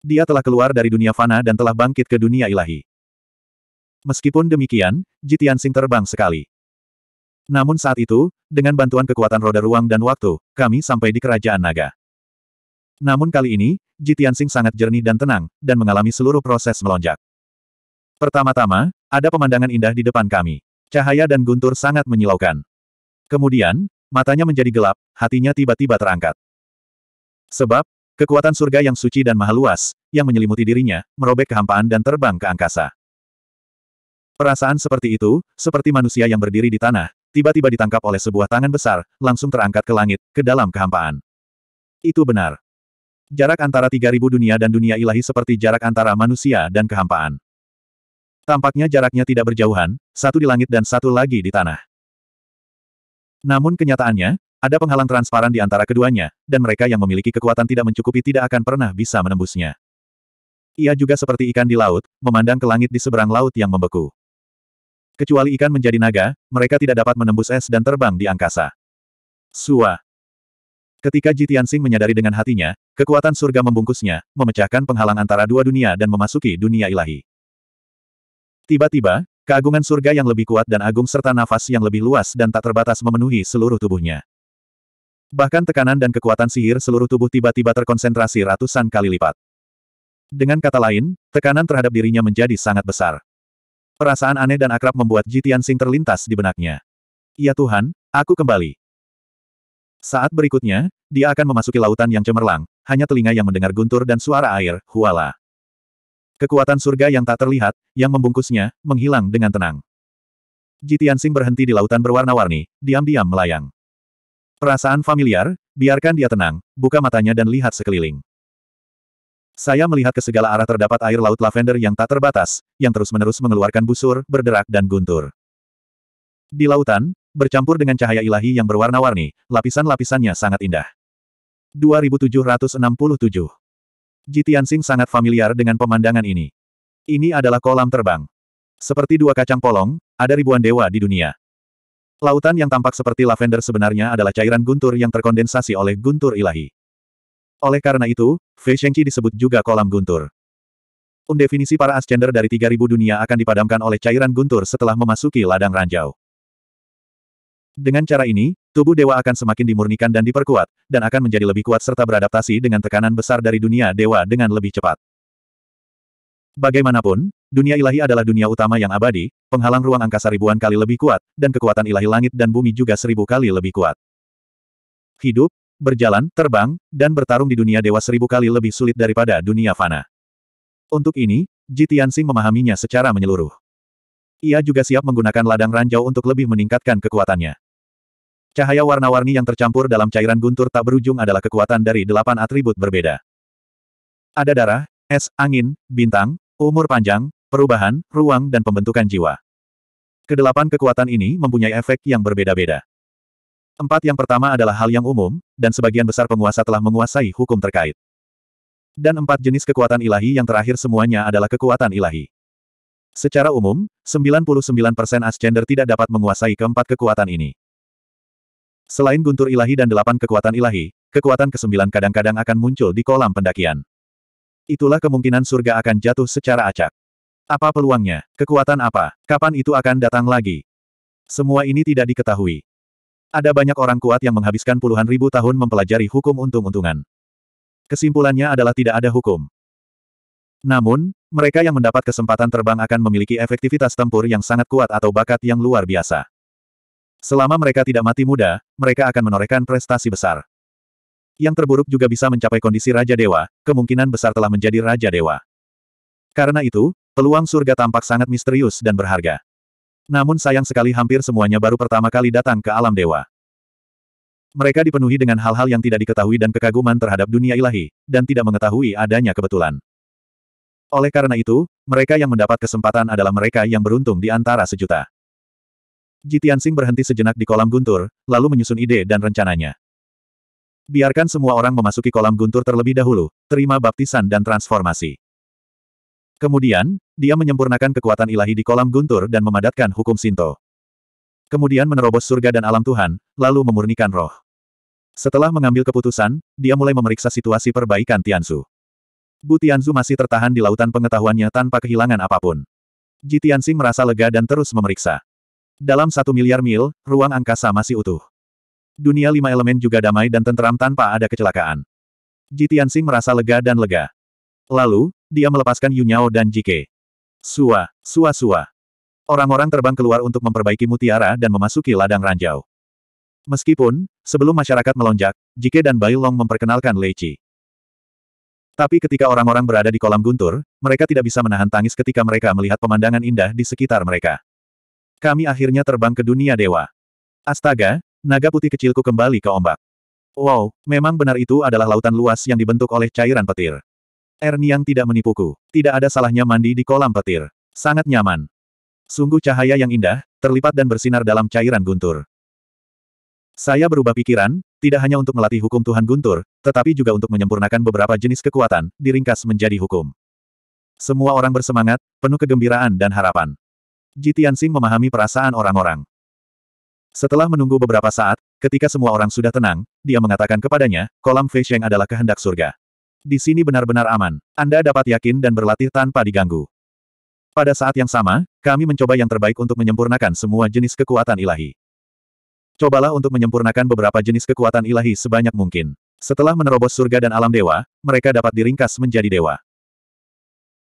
Dia telah keluar dari dunia fana dan telah bangkit ke dunia ilahi. Meskipun demikian, Jitian Sing terbang sekali. Namun saat itu, dengan bantuan kekuatan roda ruang dan waktu, kami sampai di kerajaan naga. Namun kali ini, Jitian Sing sangat jernih dan tenang, dan mengalami seluruh proses melonjak. Pertama-tama, ada pemandangan indah di depan kami. Cahaya dan guntur sangat menyilaukan. Kemudian, matanya menjadi gelap, hatinya tiba-tiba terangkat. Sebab, Kekuatan surga yang suci dan maha luas, yang menyelimuti dirinya, merobek kehampaan dan terbang ke angkasa. Perasaan seperti itu, seperti manusia yang berdiri di tanah, tiba-tiba ditangkap oleh sebuah tangan besar, langsung terangkat ke langit, ke dalam kehampaan. Itu benar. Jarak antara 3000 dunia dan dunia ilahi seperti jarak antara manusia dan kehampaan. Tampaknya jaraknya tidak berjauhan, satu di langit dan satu lagi di tanah. Namun kenyataannya, ada penghalang transparan di antara keduanya, dan mereka yang memiliki kekuatan tidak mencukupi tidak akan pernah bisa menembusnya. Ia juga seperti ikan di laut, memandang ke langit di seberang laut yang membeku. Kecuali ikan menjadi naga, mereka tidak dapat menembus es dan terbang di angkasa. Sua. Ketika Jitian Jitiansing menyadari dengan hatinya, kekuatan surga membungkusnya, memecahkan penghalang antara dua dunia dan memasuki dunia ilahi. Tiba-tiba, keagungan surga yang lebih kuat dan agung serta nafas yang lebih luas dan tak terbatas memenuhi seluruh tubuhnya. Bahkan tekanan dan kekuatan sihir seluruh tubuh tiba-tiba terkonsentrasi ratusan kali lipat. Dengan kata lain, tekanan terhadap dirinya menjadi sangat besar. Perasaan aneh dan akrab membuat Jitian Tianxing terlintas di benaknya. Ya Tuhan, aku kembali. Saat berikutnya, dia akan memasuki lautan yang cemerlang, hanya telinga yang mendengar guntur dan suara air, huala. Kekuatan surga yang tak terlihat, yang membungkusnya, menghilang dengan tenang. Jitian Tianxing berhenti di lautan berwarna-warni, diam-diam melayang. Perasaan familiar, biarkan dia tenang, buka matanya dan lihat sekeliling. Saya melihat ke segala arah terdapat air laut lavender yang tak terbatas, yang terus-menerus mengeluarkan busur, berderak dan guntur. Di lautan, bercampur dengan cahaya ilahi yang berwarna-warni, lapisan-lapisannya sangat indah. 2767 Jitiansing sangat familiar dengan pemandangan ini. Ini adalah kolam terbang. Seperti dua kacang polong, ada ribuan dewa di dunia. Lautan yang tampak seperti lavender sebenarnya adalah cairan guntur yang terkondensasi oleh guntur ilahi. Oleh karena itu, Fei Shengqi disebut juga kolam guntur. Um definisi para ascender dari 3000 dunia akan dipadamkan oleh cairan guntur setelah memasuki ladang ranjau. Dengan cara ini, tubuh dewa akan semakin dimurnikan dan diperkuat, dan akan menjadi lebih kuat serta beradaptasi dengan tekanan besar dari dunia dewa dengan lebih cepat. Bagaimanapun, Dunia ilahi adalah dunia utama yang abadi, penghalang ruang angkasa ribuan kali lebih kuat, dan kekuatan ilahi langit dan bumi juga seribu kali lebih kuat. Hidup, berjalan, terbang, dan bertarung di dunia dewa seribu kali lebih sulit daripada dunia fana. Untuk ini, Ji Tianxing memahaminya secara menyeluruh. Ia juga siap menggunakan ladang ranjau untuk lebih meningkatkan kekuatannya. Cahaya warna-warni yang tercampur dalam cairan guntur tak berujung adalah kekuatan dari delapan atribut berbeda. Ada darah, es, angin, bintang, umur panjang, perubahan, ruang dan pembentukan jiwa. Kedelapan kekuatan ini mempunyai efek yang berbeda-beda. Empat yang pertama adalah hal yang umum, dan sebagian besar penguasa telah menguasai hukum terkait. Dan empat jenis kekuatan ilahi yang terakhir semuanya adalah kekuatan ilahi. Secara umum, 99% Ascender tidak dapat menguasai keempat kekuatan ini. Selain guntur ilahi dan delapan kekuatan ilahi, kekuatan kesembilan kadang-kadang akan muncul di kolam pendakian. Itulah kemungkinan surga akan jatuh secara acak. Apa peluangnya? Kekuatan apa? Kapan itu akan datang lagi? Semua ini tidak diketahui. Ada banyak orang kuat yang menghabiskan puluhan ribu tahun mempelajari hukum untung-untungan. Kesimpulannya adalah tidak ada hukum. Namun, mereka yang mendapat kesempatan terbang akan memiliki efektivitas tempur yang sangat kuat atau bakat yang luar biasa. Selama mereka tidak mati muda, mereka akan menorehkan prestasi besar. Yang terburuk juga bisa mencapai kondisi Raja Dewa, kemungkinan besar telah menjadi Raja Dewa. Karena itu, Peluang surga tampak sangat misterius dan berharga. Namun sayang sekali hampir semuanya baru pertama kali datang ke alam dewa. Mereka dipenuhi dengan hal-hal yang tidak diketahui dan kekaguman terhadap dunia ilahi, dan tidak mengetahui adanya kebetulan. Oleh karena itu, mereka yang mendapat kesempatan adalah mereka yang beruntung di antara sejuta. Jitian Sing berhenti sejenak di kolam guntur, lalu menyusun ide dan rencananya. Biarkan semua orang memasuki kolam guntur terlebih dahulu, terima baptisan dan transformasi. Kemudian, dia menyempurnakan kekuatan ilahi di kolam guntur dan memadatkan hukum Sinto. Kemudian menerobos surga dan alam Tuhan, lalu memurnikan roh. Setelah mengambil keputusan, dia mulai memeriksa situasi perbaikan Tianzu. Bu Tianzu masih tertahan di lautan pengetahuannya tanpa kehilangan apapun. Ji Tianxing merasa lega dan terus memeriksa. Dalam satu miliar mil, ruang angkasa masih utuh. Dunia lima elemen juga damai dan tenteram tanpa ada kecelakaan. Ji Tianxing merasa lega dan lega. Lalu, dia melepaskan Yunyao dan Jike. Sua, sua sua. Orang-orang terbang keluar untuk memperbaiki mutiara dan memasuki ladang ranjau. Meskipun, sebelum masyarakat melonjak, Jike dan Bailong memperkenalkan Leci. Tapi ketika orang-orang berada di kolam guntur, mereka tidak bisa menahan tangis ketika mereka melihat pemandangan indah di sekitar mereka. Kami akhirnya terbang ke dunia dewa. Astaga, naga putih kecilku kembali ke ombak. Wow, memang benar itu adalah lautan luas yang dibentuk oleh cairan petir. Erniang tidak menipuku. Tidak ada salahnya mandi di kolam petir. Sangat nyaman. Sungguh cahaya yang indah, terlipat dan bersinar dalam cairan guntur. Saya berubah pikiran, tidak hanya untuk melatih hukum Tuhan guntur, tetapi juga untuk menyempurnakan beberapa jenis kekuatan, diringkas menjadi hukum. Semua orang bersemangat, penuh kegembiraan dan harapan. Jitian Sing memahami perasaan orang-orang. Setelah menunggu beberapa saat, ketika semua orang sudah tenang, dia mengatakan kepadanya, kolam Fei Sheng adalah kehendak surga. Di sini benar-benar aman. Anda dapat yakin dan berlatih tanpa diganggu. Pada saat yang sama, kami mencoba yang terbaik untuk menyempurnakan semua jenis kekuatan ilahi. Cobalah untuk menyempurnakan beberapa jenis kekuatan ilahi sebanyak mungkin. Setelah menerobos surga dan alam dewa, mereka dapat diringkas menjadi dewa.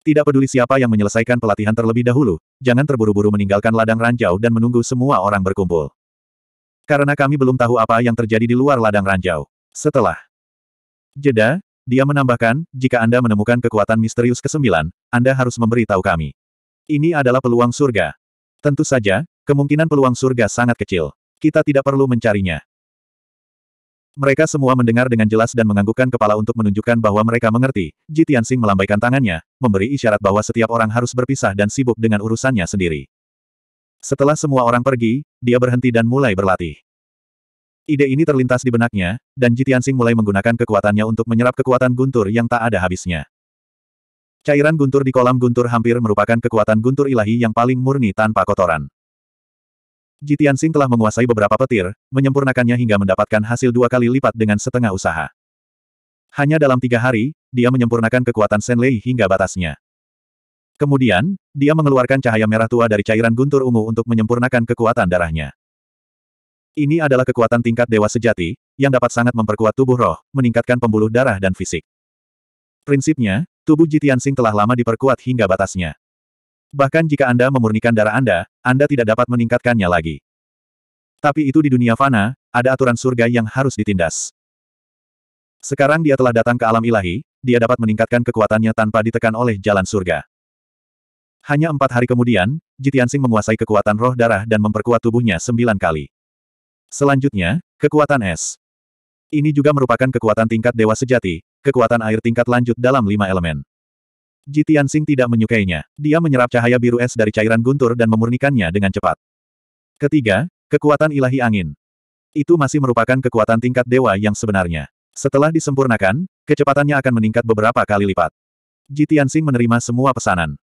Tidak peduli siapa yang menyelesaikan pelatihan terlebih dahulu, jangan terburu-buru meninggalkan ladang ranjau dan menunggu semua orang berkumpul. Karena kami belum tahu apa yang terjadi di luar ladang ranjau. Setelah jeda, dia menambahkan, jika Anda menemukan kekuatan misterius ke-9, Anda harus memberitahu kami. Ini adalah peluang surga. Tentu saja, kemungkinan peluang surga sangat kecil. Kita tidak perlu mencarinya. Mereka semua mendengar dengan jelas dan menganggukkan kepala untuk menunjukkan bahwa mereka mengerti. Ji Tianxing melambaikan tangannya, memberi isyarat bahwa setiap orang harus berpisah dan sibuk dengan urusannya sendiri. Setelah semua orang pergi, dia berhenti dan mulai berlatih. Ide ini terlintas di benaknya, dan Jitiansing mulai menggunakan kekuatannya untuk menyerap kekuatan guntur yang tak ada habisnya. Cairan guntur di kolam guntur hampir merupakan kekuatan guntur ilahi yang paling murni tanpa kotoran. Jitiansing telah menguasai beberapa petir, menyempurnakannya hingga mendapatkan hasil dua kali lipat dengan setengah usaha. Hanya dalam tiga hari, dia menyempurnakan kekuatan Senlei hingga batasnya. Kemudian, dia mengeluarkan cahaya merah tua dari cairan guntur ungu untuk menyempurnakan kekuatan darahnya. Ini adalah kekuatan tingkat dewa sejati, yang dapat sangat memperkuat tubuh roh, meningkatkan pembuluh darah dan fisik. Prinsipnya, tubuh Jitiansing telah lama diperkuat hingga batasnya. Bahkan jika Anda memurnikan darah Anda, Anda tidak dapat meningkatkannya lagi. Tapi itu di dunia fana, ada aturan surga yang harus ditindas. Sekarang dia telah datang ke alam ilahi, dia dapat meningkatkan kekuatannya tanpa ditekan oleh jalan surga. Hanya empat hari kemudian, Jitiansing menguasai kekuatan roh darah dan memperkuat tubuhnya sembilan kali. Selanjutnya, kekuatan es. Ini juga merupakan kekuatan tingkat dewa sejati, kekuatan air tingkat lanjut dalam lima elemen. Jitian Sing tidak menyukainya. Dia menyerap cahaya biru es dari cairan guntur dan memurnikannya dengan cepat. Ketiga, kekuatan ilahi angin. Itu masih merupakan kekuatan tingkat dewa yang sebenarnya. Setelah disempurnakan, kecepatannya akan meningkat beberapa kali lipat. Jitian Sing menerima semua pesanan.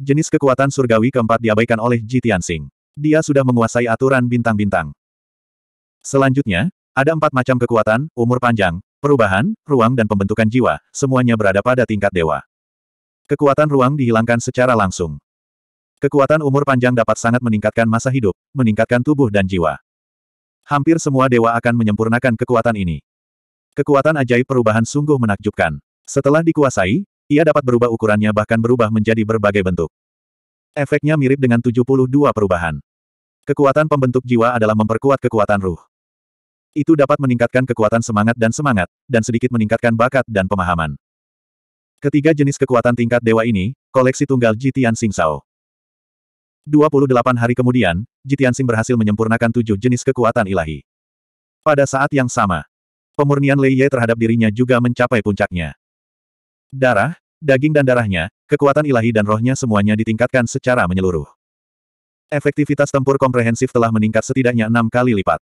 Jenis kekuatan surgawi keempat diabaikan oleh Jitian Sing. Dia sudah menguasai aturan bintang-bintang. Selanjutnya, ada empat macam kekuatan, umur panjang, perubahan, ruang dan pembentukan jiwa, semuanya berada pada tingkat dewa. Kekuatan ruang dihilangkan secara langsung. Kekuatan umur panjang dapat sangat meningkatkan masa hidup, meningkatkan tubuh dan jiwa. Hampir semua dewa akan menyempurnakan kekuatan ini. Kekuatan ajaib perubahan sungguh menakjubkan. Setelah dikuasai, ia dapat berubah ukurannya bahkan berubah menjadi berbagai bentuk. Efeknya mirip dengan 72 perubahan. Kekuatan pembentuk jiwa adalah memperkuat kekuatan ruh. Itu dapat meningkatkan kekuatan semangat dan semangat, dan sedikit meningkatkan bakat dan pemahaman. Ketiga jenis kekuatan tingkat dewa ini, koleksi tunggal Jitian Sing Singsao. 28 hari kemudian, Jitian Sing berhasil menyempurnakan tujuh jenis kekuatan ilahi. Pada saat yang sama, pemurnian Lei Ye terhadap dirinya juga mencapai puncaknya. Darah, daging dan darahnya, kekuatan ilahi dan rohnya semuanya ditingkatkan secara menyeluruh. Efektivitas tempur komprehensif telah meningkat setidaknya enam kali lipat.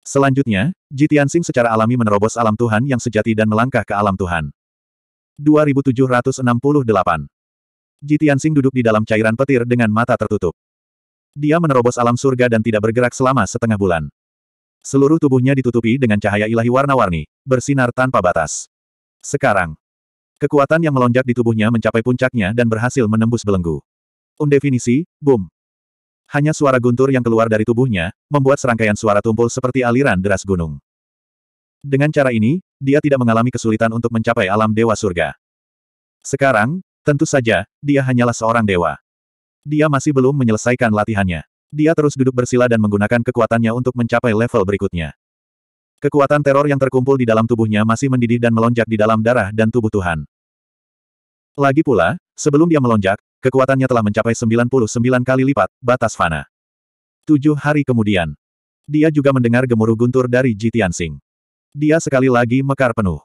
Selanjutnya, Jitiansing secara alami menerobos alam Tuhan yang sejati dan melangkah ke alam Tuhan. 2768 Jitiansing duduk di dalam cairan petir dengan mata tertutup. Dia menerobos alam surga dan tidak bergerak selama setengah bulan. Seluruh tubuhnya ditutupi dengan cahaya ilahi warna-warni, bersinar tanpa batas. Sekarang, kekuatan yang melonjak di tubuhnya mencapai puncaknya dan berhasil menembus belenggu. Undefinisi, boom. Hanya suara guntur yang keluar dari tubuhnya, membuat serangkaian suara tumpul seperti aliran deras gunung. Dengan cara ini, dia tidak mengalami kesulitan untuk mencapai alam dewa surga. Sekarang, tentu saja, dia hanyalah seorang dewa. Dia masih belum menyelesaikan latihannya. Dia terus duduk bersila dan menggunakan kekuatannya untuk mencapai level berikutnya. Kekuatan teror yang terkumpul di dalam tubuhnya masih mendidih dan melonjak di dalam darah dan tubuh Tuhan. Lagi pula, sebelum dia melonjak, Kekuatannya telah mencapai 99 kali lipat, batas fana. Tujuh hari kemudian, dia juga mendengar gemuruh guntur dari Jitian Sing. Dia sekali lagi mekar penuh.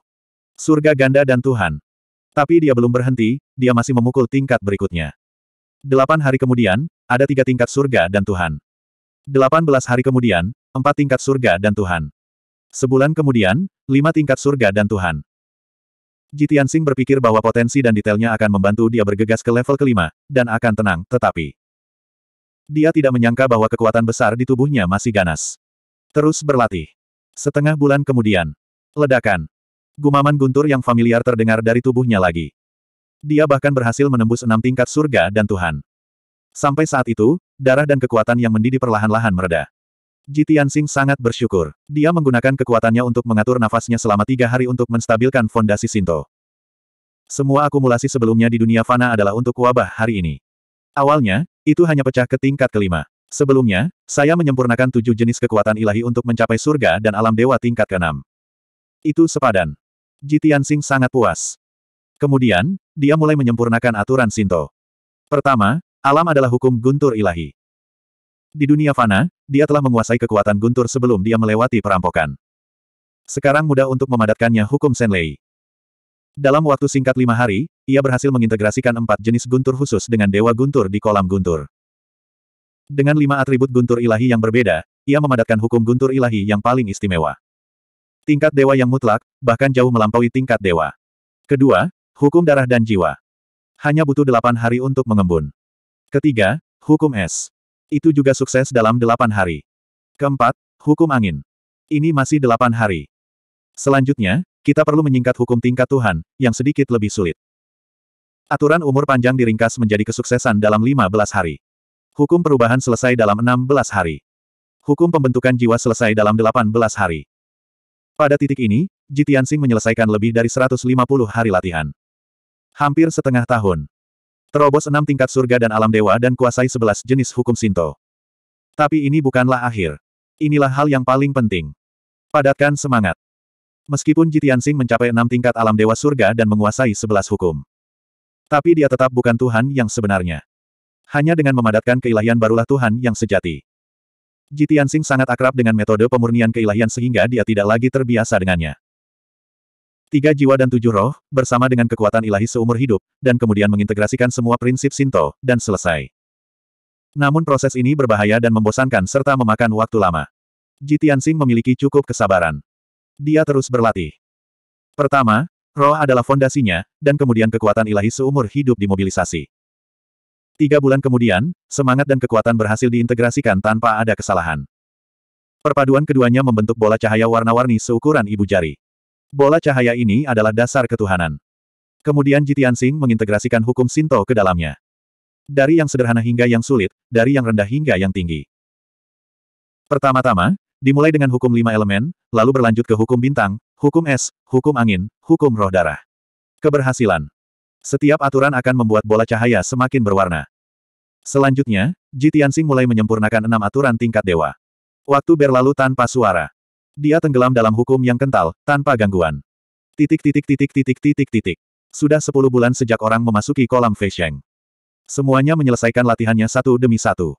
Surga ganda dan Tuhan. Tapi dia belum berhenti, dia masih memukul tingkat berikutnya. Delapan hari kemudian, ada tiga tingkat surga dan Tuhan. Delapan belas hari kemudian, empat tingkat surga dan Tuhan. Sebulan kemudian, lima tingkat surga dan Tuhan. Jitian Sing berpikir bahwa potensi dan detailnya akan membantu dia bergegas ke level kelima, dan akan tenang, tetapi... Dia tidak menyangka bahwa kekuatan besar di tubuhnya masih ganas. Terus berlatih. Setengah bulan kemudian. Ledakan. Gumaman guntur yang familiar terdengar dari tubuhnya lagi. Dia bahkan berhasil menembus enam tingkat surga dan Tuhan. Sampai saat itu, darah dan kekuatan yang mendidih perlahan-lahan meredah. Jitian Sing sangat bersyukur. Dia menggunakan kekuatannya untuk mengatur nafasnya selama tiga hari untuk menstabilkan fondasi Sinto. Semua akumulasi sebelumnya di dunia fana adalah untuk wabah hari ini. Awalnya, itu hanya pecah ke tingkat kelima. Sebelumnya, saya menyempurnakan tujuh jenis kekuatan ilahi untuk mencapai surga dan alam dewa tingkat keenam. Itu sepadan. Jitian Sing sangat puas. Kemudian, dia mulai menyempurnakan aturan Sinto. Pertama, alam adalah hukum guntur ilahi. Di dunia fana, dia telah menguasai kekuatan guntur sebelum dia melewati perampokan. Sekarang mudah untuk memadatkannya hukum Senlei. Dalam waktu singkat lima hari, ia berhasil mengintegrasikan empat jenis guntur khusus dengan dewa guntur di kolam guntur. Dengan lima atribut guntur ilahi yang berbeda, ia memadatkan hukum guntur ilahi yang paling istimewa. Tingkat dewa yang mutlak, bahkan jauh melampaui tingkat dewa. Kedua, hukum darah dan jiwa. Hanya butuh delapan hari untuk mengembun. Ketiga, hukum es. Itu juga sukses dalam delapan hari. Keempat, hukum angin. Ini masih delapan hari. Selanjutnya, kita perlu menyingkat hukum tingkat Tuhan, yang sedikit lebih sulit. Aturan umur panjang diringkas menjadi kesuksesan dalam lima belas hari. Hukum perubahan selesai dalam enam belas hari. Hukum pembentukan jiwa selesai dalam delapan belas hari. Pada titik ini, Jitiansing menyelesaikan lebih dari 150 hari latihan. Hampir setengah tahun. Terobos enam tingkat surga dan alam dewa dan kuasai sebelas jenis hukum Sinto. Tapi ini bukanlah akhir. Inilah hal yang paling penting. Padatkan semangat. Meskipun Sing mencapai enam tingkat alam dewa surga dan menguasai sebelas hukum. Tapi dia tetap bukan Tuhan yang sebenarnya. Hanya dengan memadatkan keilahian barulah Tuhan yang sejati. Sing sangat akrab dengan metode pemurnian keilahian sehingga dia tidak lagi terbiasa dengannya. Tiga jiwa dan tujuh roh, bersama dengan kekuatan ilahi seumur hidup, dan kemudian mengintegrasikan semua prinsip Sinto dan selesai. Namun proses ini berbahaya dan membosankan serta memakan waktu lama. Jitiansing memiliki cukup kesabaran. Dia terus berlatih. Pertama, roh adalah fondasinya, dan kemudian kekuatan ilahi seumur hidup dimobilisasi. Tiga bulan kemudian, semangat dan kekuatan berhasil diintegrasikan tanpa ada kesalahan. Perpaduan keduanya membentuk bola cahaya warna-warni seukuran ibu jari. Bola cahaya ini adalah dasar ketuhanan. Kemudian Jitian Sing mengintegrasikan hukum Sinto ke dalamnya. Dari yang sederhana hingga yang sulit, dari yang rendah hingga yang tinggi. Pertama-tama, dimulai dengan hukum lima elemen, lalu berlanjut ke hukum bintang, hukum es, hukum angin, hukum roh darah. Keberhasilan. Setiap aturan akan membuat bola cahaya semakin berwarna. Selanjutnya, Jitian Sing mulai menyempurnakan enam aturan tingkat dewa. Waktu berlalu tanpa suara. Dia tenggelam dalam hukum yang kental, tanpa gangguan. Titik titik titik titik titik titik. Sudah sepuluh bulan sejak orang memasuki kolam Feisheng. Semuanya menyelesaikan latihannya satu demi satu.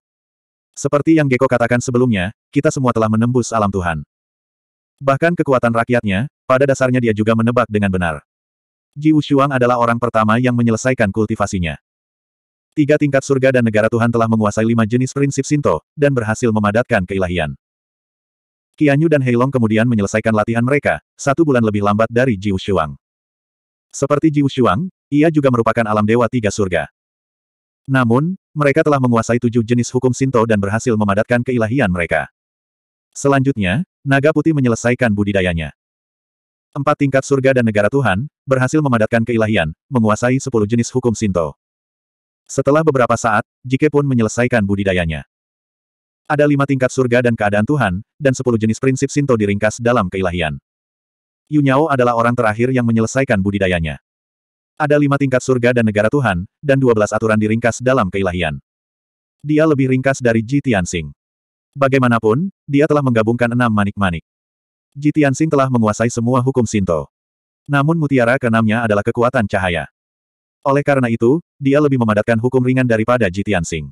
Seperti yang Geko katakan sebelumnya, kita semua telah menembus alam Tuhan. Bahkan kekuatan rakyatnya, pada dasarnya dia juga menebak dengan benar. Ji Wushuang adalah orang pertama yang menyelesaikan kultivasinya. Tiga tingkat surga dan negara Tuhan telah menguasai lima jenis prinsip Sinto, dan berhasil memadatkan keilahian. Qianyu dan Heilong kemudian menyelesaikan latihan mereka, satu bulan lebih lambat dari Jiu Shuang. Seperti Jiu Shuang, ia juga merupakan alam dewa tiga surga. Namun, mereka telah menguasai tujuh jenis hukum Sinto dan berhasil memadatkan keilahian mereka. Selanjutnya, naga putih menyelesaikan budidayanya. Empat tingkat surga dan negara Tuhan, berhasil memadatkan keilahian, menguasai sepuluh jenis hukum Sinto. Setelah beberapa saat, Jike pun menyelesaikan budidayanya. Ada lima tingkat surga dan keadaan Tuhan, dan sepuluh jenis prinsip Sinto diringkas dalam keilahian. Yunyao adalah orang terakhir yang menyelesaikan budidayanya. Ada lima tingkat surga dan negara Tuhan, dan dua belas aturan diringkas dalam keilahian. Dia lebih ringkas dari Ji Tianxing. Bagaimanapun, dia telah menggabungkan enam manik-manik. Ji Tianxing telah menguasai semua hukum Sinto. Namun mutiara keenamnya adalah kekuatan cahaya. Oleh karena itu, dia lebih memadatkan hukum ringan daripada Ji Tianxing.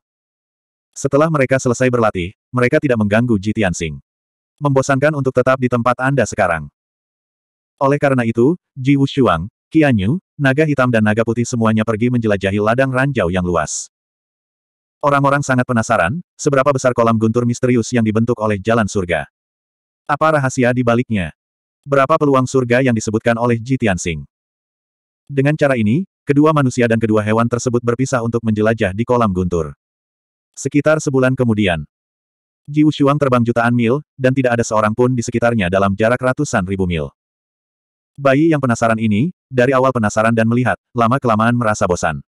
Setelah mereka selesai berlatih, mereka tidak mengganggu Ji Tianxing. Membosankan untuk tetap di tempat Anda sekarang. Oleh karena itu, Ji Wushuang, Qianyu, naga hitam dan naga putih semuanya pergi menjelajahi ladang ranjau yang luas. Orang-orang sangat penasaran, seberapa besar kolam guntur misterius yang dibentuk oleh jalan surga. Apa rahasia di baliknya? Berapa peluang surga yang disebutkan oleh Ji Tianxing? Dengan cara ini, kedua manusia dan kedua hewan tersebut berpisah untuk menjelajah di kolam guntur. Sekitar sebulan kemudian, Ji Wushuang terbang jutaan mil, dan tidak ada seorang pun di sekitarnya dalam jarak ratusan ribu mil. Bayi yang penasaran ini, dari awal penasaran dan melihat, lama-kelamaan merasa bosan.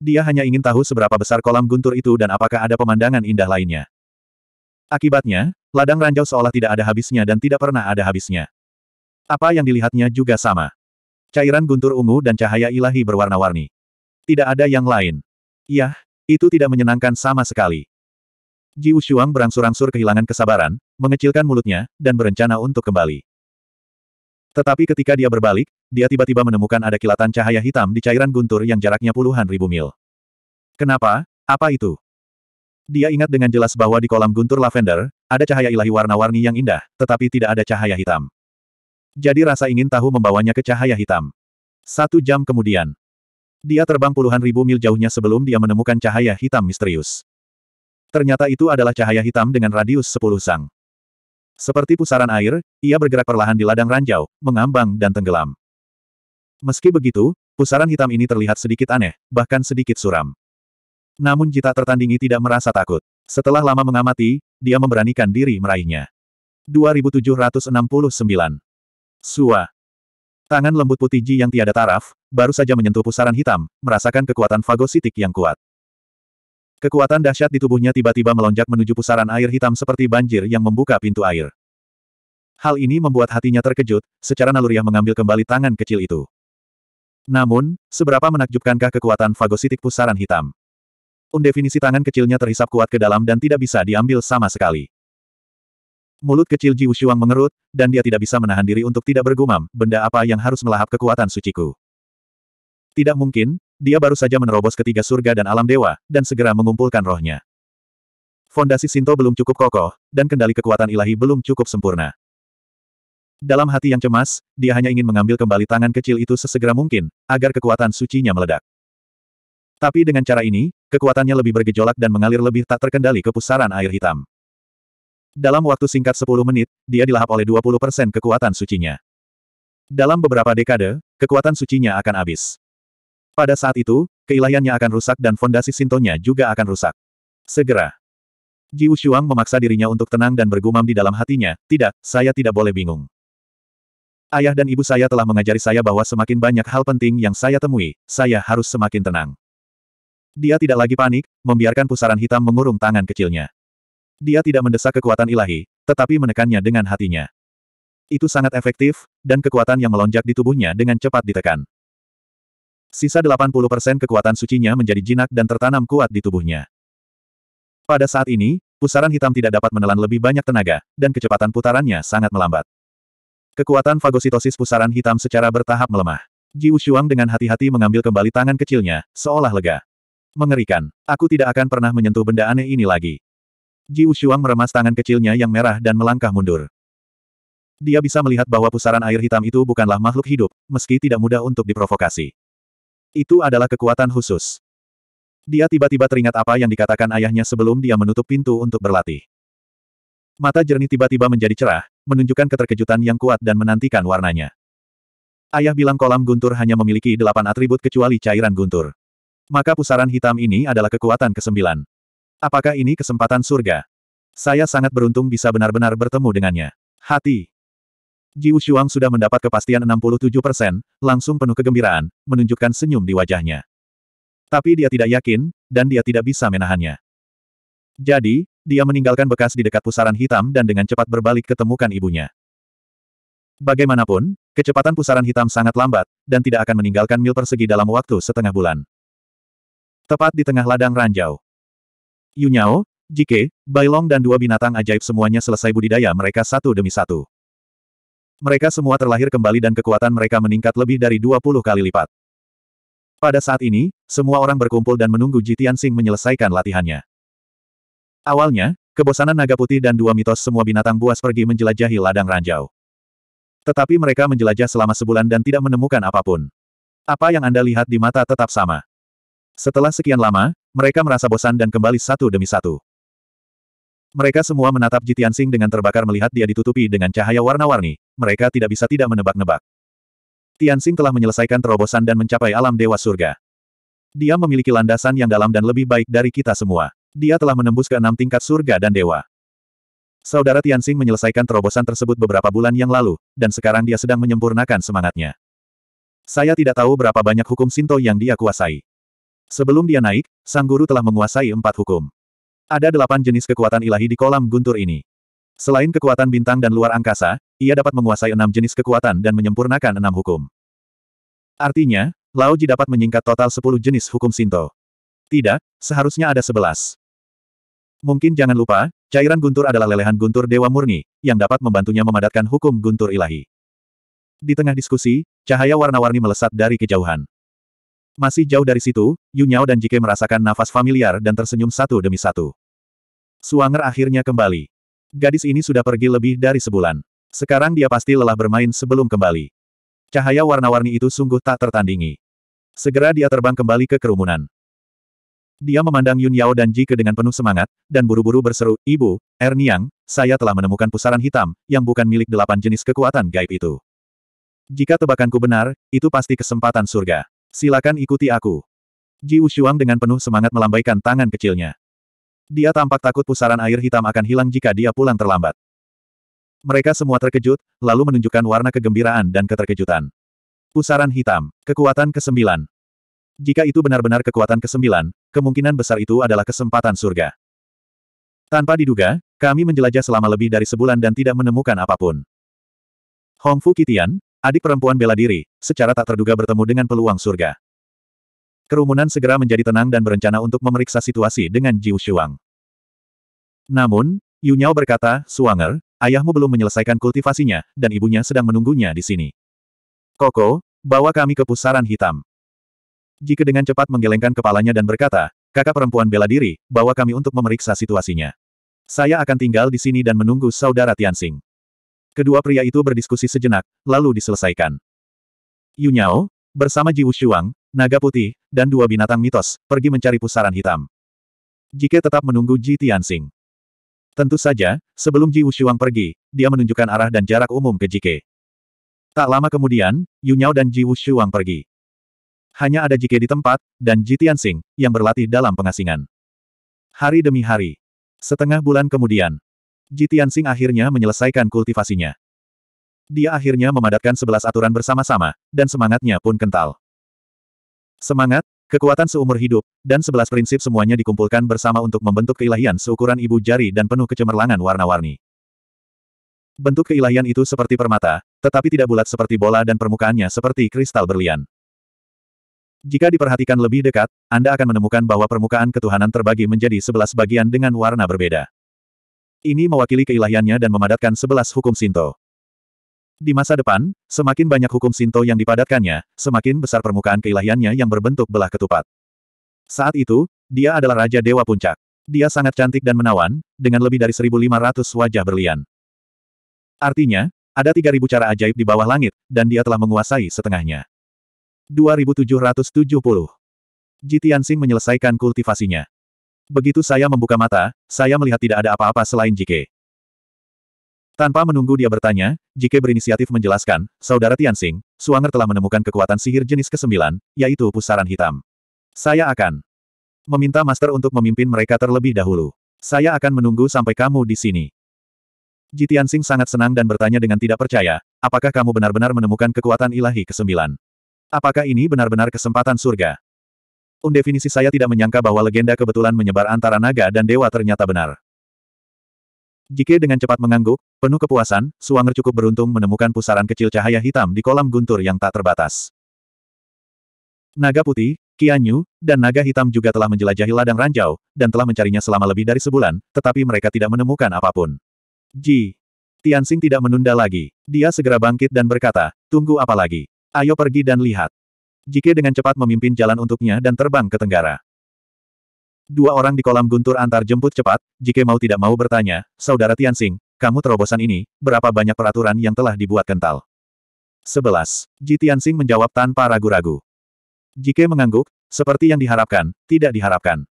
Dia hanya ingin tahu seberapa besar kolam guntur itu dan apakah ada pemandangan indah lainnya. Akibatnya, ladang ranjau seolah tidak ada habisnya dan tidak pernah ada habisnya. Apa yang dilihatnya juga sama. Cairan guntur ungu dan cahaya ilahi berwarna-warni. Tidak ada yang lain. Yah, itu tidak menyenangkan sama sekali. Ji Ushuang berangsur-angsur kehilangan kesabaran, mengecilkan mulutnya, dan berencana untuk kembali. Tetapi ketika dia berbalik, dia tiba-tiba menemukan ada kilatan cahaya hitam di cairan guntur yang jaraknya puluhan ribu mil. Kenapa? Apa itu? Dia ingat dengan jelas bahwa di kolam guntur lavender, ada cahaya ilahi warna-warni yang indah, tetapi tidak ada cahaya hitam. Jadi rasa ingin tahu membawanya ke cahaya hitam. Satu jam kemudian, dia terbang puluhan ribu mil jauhnya sebelum dia menemukan cahaya hitam misterius. Ternyata itu adalah cahaya hitam dengan radius 10 sang. Seperti pusaran air, ia bergerak perlahan di ladang ranjau, mengambang dan tenggelam. Meski begitu, pusaran hitam ini terlihat sedikit aneh, bahkan sedikit suram. Namun Jita tertandingi tidak merasa takut. Setelah lama mengamati, dia memberanikan diri meraihnya. 2769. Suah. Tangan lembut putih Ji yang tiada taraf, baru saja menyentuh pusaran hitam, merasakan kekuatan fagositik yang kuat. Kekuatan dahsyat di tubuhnya tiba-tiba melonjak menuju pusaran air hitam seperti banjir yang membuka pintu air. Hal ini membuat hatinya terkejut, secara naluriah mengambil kembali tangan kecil itu. Namun, seberapa menakjubkankah kekuatan fagositik pusaran hitam? Undefinisi tangan kecilnya terhisap kuat ke dalam dan tidak bisa diambil sama sekali. Mulut kecil Ji Wushuang mengerut, dan dia tidak bisa menahan diri untuk tidak bergumam, benda apa yang harus melahap kekuatan suciku. Tidak mungkin, dia baru saja menerobos ketiga surga dan alam dewa, dan segera mengumpulkan rohnya. Fondasi Sinto belum cukup kokoh, dan kendali kekuatan ilahi belum cukup sempurna. Dalam hati yang cemas, dia hanya ingin mengambil kembali tangan kecil itu sesegera mungkin, agar kekuatan sucinya meledak. Tapi dengan cara ini, kekuatannya lebih bergejolak dan mengalir lebih tak terkendali ke pusaran air hitam. Dalam waktu singkat 10 menit, dia dilahap oleh 20% kekuatan sucinya. Dalam beberapa dekade, kekuatan sucinya akan habis. Pada saat itu, keilahiannya akan rusak dan fondasi sintonya juga akan rusak. Segera. Ji Shuang memaksa dirinya untuk tenang dan bergumam di dalam hatinya, tidak, saya tidak boleh bingung. Ayah dan ibu saya telah mengajari saya bahwa semakin banyak hal penting yang saya temui, saya harus semakin tenang. Dia tidak lagi panik, membiarkan pusaran hitam mengurung tangan kecilnya. Dia tidak mendesak kekuatan ilahi, tetapi menekannya dengan hatinya. Itu sangat efektif, dan kekuatan yang melonjak di tubuhnya dengan cepat ditekan. Sisa 80% kekuatan sucinya menjadi jinak dan tertanam kuat di tubuhnya. Pada saat ini, pusaran hitam tidak dapat menelan lebih banyak tenaga, dan kecepatan putarannya sangat melambat. Kekuatan fagositosis pusaran hitam secara bertahap melemah. Ji Ushuang dengan hati-hati mengambil kembali tangan kecilnya, seolah lega. Mengerikan. Aku tidak akan pernah menyentuh benda aneh ini lagi. Ji Ushuang meremas tangan kecilnya yang merah dan melangkah mundur. Dia bisa melihat bahwa pusaran air hitam itu bukanlah makhluk hidup, meski tidak mudah untuk diprovokasi. Itu adalah kekuatan khusus. Dia tiba-tiba teringat apa yang dikatakan ayahnya sebelum dia menutup pintu untuk berlatih. Mata jernih tiba-tiba menjadi cerah, menunjukkan keterkejutan yang kuat dan menantikan warnanya. Ayah bilang kolam guntur hanya memiliki delapan atribut kecuali cairan guntur. Maka pusaran hitam ini adalah kekuatan kesembilan. Apakah ini kesempatan surga? Saya sangat beruntung bisa benar-benar bertemu dengannya. Hati. Ji Shuang sudah mendapat kepastian 67 persen, langsung penuh kegembiraan, menunjukkan senyum di wajahnya. Tapi dia tidak yakin, dan dia tidak bisa menahannya. Jadi, dia meninggalkan bekas di dekat pusaran hitam dan dengan cepat berbalik ketemukan ibunya. Bagaimanapun, kecepatan pusaran hitam sangat lambat, dan tidak akan meninggalkan mil persegi dalam waktu setengah bulan. Tepat di tengah ladang ranjau. Yunyao, Jike, Bailong dan dua binatang ajaib semuanya selesai budidaya mereka satu demi satu. Mereka semua terlahir kembali dan kekuatan mereka meningkat lebih dari 20 kali lipat. Pada saat ini, semua orang berkumpul dan menunggu Jitian Sing menyelesaikan latihannya. Awalnya, kebosanan naga putih dan dua mitos semua binatang buas pergi menjelajahi ladang ranjau. Tetapi mereka menjelajah selama sebulan dan tidak menemukan apapun. Apa yang Anda lihat di mata tetap sama. Setelah sekian lama, mereka merasa bosan dan kembali satu demi satu. Mereka semua menatap Jitian Sing dengan terbakar melihat dia ditutupi dengan cahaya warna-warni. Mereka tidak bisa tidak menebak-nebak. Tianxing telah menyelesaikan terobosan dan mencapai alam dewa surga. Dia memiliki landasan yang dalam dan lebih baik dari kita semua. Dia telah menembus ke enam tingkat surga dan dewa. Saudara Tianxing menyelesaikan terobosan tersebut beberapa bulan yang lalu, dan sekarang dia sedang menyempurnakan semangatnya. Saya tidak tahu berapa banyak hukum Sinto yang dia kuasai. Sebelum dia naik, sang guru telah menguasai empat hukum. Ada delapan jenis kekuatan ilahi di kolam guntur ini. Selain kekuatan bintang dan luar angkasa, ia dapat menguasai enam jenis kekuatan dan menyempurnakan enam hukum. Artinya, Ji dapat menyingkat total sepuluh jenis hukum Sinto. Tidak, seharusnya ada sebelas. Mungkin jangan lupa, cairan guntur adalah lelehan guntur dewa murni, yang dapat membantunya memadatkan hukum guntur ilahi. Di tengah diskusi, cahaya warna-warni melesat dari kejauhan. Masih jauh dari situ, Yu Nyao dan Jike merasakan nafas familiar dan tersenyum satu demi satu. Suanger akhirnya kembali. Gadis ini sudah pergi lebih dari sebulan. Sekarang dia pasti lelah bermain sebelum kembali. Cahaya warna-warni itu sungguh tak tertandingi. Segera dia terbang kembali ke kerumunan. Dia memandang Yun Yao dan Jike dengan penuh semangat, dan buru-buru berseru, Ibu, Erniang, saya telah menemukan pusaran hitam, yang bukan milik delapan jenis kekuatan gaib itu. Jika tebakanku benar, itu pasti kesempatan surga. Silakan ikuti aku. Ji Ushuang dengan penuh semangat melambaikan tangan kecilnya. Dia tampak takut pusaran air hitam akan hilang jika dia pulang terlambat. Mereka semua terkejut, lalu menunjukkan warna kegembiraan dan keterkejutan. Pusaran hitam, kekuatan kesembilan. Jika itu benar-benar kekuatan kesembilan, kemungkinan besar itu adalah kesempatan surga. Tanpa diduga, kami menjelajah selama lebih dari sebulan dan tidak menemukan apapun. Hongfu Kitian, Adik perempuan bela diri, secara tak terduga bertemu dengan peluang surga. Kerumunan segera menjadi tenang dan berencana untuk memeriksa situasi dengan Jiu Shuang. Namun, Yu Nyao berkata, Suanger, ayahmu belum menyelesaikan kultivasinya, dan ibunya sedang menunggunya di sini. Koko, bawa kami ke pusaran hitam. Jika dengan cepat menggelengkan kepalanya dan berkata, kakak perempuan bela diri, bawa kami untuk memeriksa situasinya. Saya akan tinggal di sini dan menunggu saudara Tianxing. Kedua pria itu berdiskusi sejenak, lalu diselesaikan. Yunyao, bersama Ji Wushuang, naga putih, dan dua binatang mitos, pergi mencari pusaran hitam. Jike tetap menunggu Ji Tianxing. Tentu saja, sebelum Ji Wushuang pergi, dia menunjukkan arah dan jarak umum ke Jike. Tak lama kemudian, Yunyao dan Ji Wushuang pergi. Hanya ada Jike di tempat, dan Ji Tianxing, yang berlatih dalam pengasingan. Hari demi hari. Setengah bulan kemudian, Jitian Tianxing akhirnya menyelesaikan kultivasinya. Dia akhirnya memadatkan sebelas aturan bersama-sama, dan semangatnya pun kental. Semangat, kekuatan seumur hidup, dan sebelas prinsip semuanya dikumpulkan bersama untuk membentuk keilahian seukuran ibu jari dan penuh kecemerlangan warna-warni. Bentuk keilahian itu seperti permata, tetapi tidak bulat seperti bola dan permukaannya seperti kristal berlian. Jika diperhatikan lebih dekat, Anda akan menemukan bahwa permukaan ketuhanan terbagi menjadi sebelas bagian dengan warna berbeda. Ini mewakili keilahiannya dan memadatkan sebelas hukum Sinto. Di masa depan, semakin banyak hukum Sinto yang dipadatkannya, semakin besar permukaan keilahiannya yang berbentuk belah ketupat. Saat itu, dia adalah Raja Dewa Puncak. Dia sangat cantik dan menawan, dengan lebih dari 1.500 wajah berlian. Artinya, ada 3.000 cara ajaib di bawah langit, dan dia telah menguasai setengahnya. 2770 Jitian Sing menyelesaikan kultivasinya. Begitu saya membuka mata, saya melihat tidak ada apa-apa selain Jike. Tanpa menunggu dia bertanya, Jike berinisiatif menjelaskan, Saudara Tianxing, Suanger telah menemukan kekuatan sihir jenis ke-9, yaitu pusaran hitam. Saya akan meminta Master untuk memimpin mereka terlebih dahulu. Saya akan menunggu sampai kamu di sini. Ji Tianxing sangat senang dan bertanya dengan tidak percaya, apakah kamu benar-benar menemukan kekuatan ilahi ke-9? Apakah ini benar-benar kesempatan surga? Um definisi saya tidak menyangka bahwa legenda kebetulan menyebar antara naga dan dewa ternyata benar. Jike dengan cepat mengangguk, penuh kepuasan, Suanger cukup beruntung menemukan pusaran kecil cahaya hitam di kolam guntur yang tak terbatas. Naga putih, Kianyu, dan naga hitam juga telah menjelajahi ladang ranjau, dan telah mencarinya selama lebih dari sebulan, tetapi mereka tidak menemukan apapun. Ji. Tianxing tidak menunda lagi. Dia segera bangkit dan berkata, tunggu apa lagi? Ayo pergi dan lihat. Jike dengan cepat memimpin jalan untuknya dan terbang ke tenggara. Dua orang di kolam guntur antar jemput cepat, Jike mau tidak mau bertanya, Saudara Tianxing, kamu terobosan ini, berapa banyak peraturan yang telah dibuat kental? Sebelas. Ji Tianxing menjawab tanpa ragu-ragu. Jike mengangguk, seperti yang diharapkan, tidak diharapkan.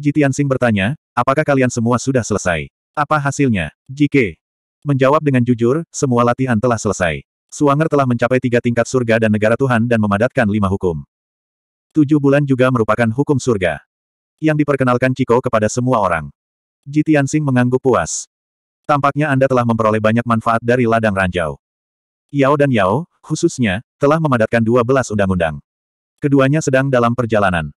Ji Tianxing bertanya, apakah kalian semua sudah selesai? Apa hasilnya? Jike menjawab dengan jujur, semua latihan telah selesai. Suanger telah mencapai tiga tingkat surga dan negara Tuhan dan memadatkan lima hukum. Tujuh bulan juga merupakan hukum surga. Yang diperkenalkan Ciko kepada semua orang. Jitiansing mengangguk puas. Tampaknya Anda telah memperoleh banyak manfaat dari ladang ranjau. Yao dan Yao, khususnya, telah memadatkan dua belas undang-undang. Keduanya sedang dalam perjalanan.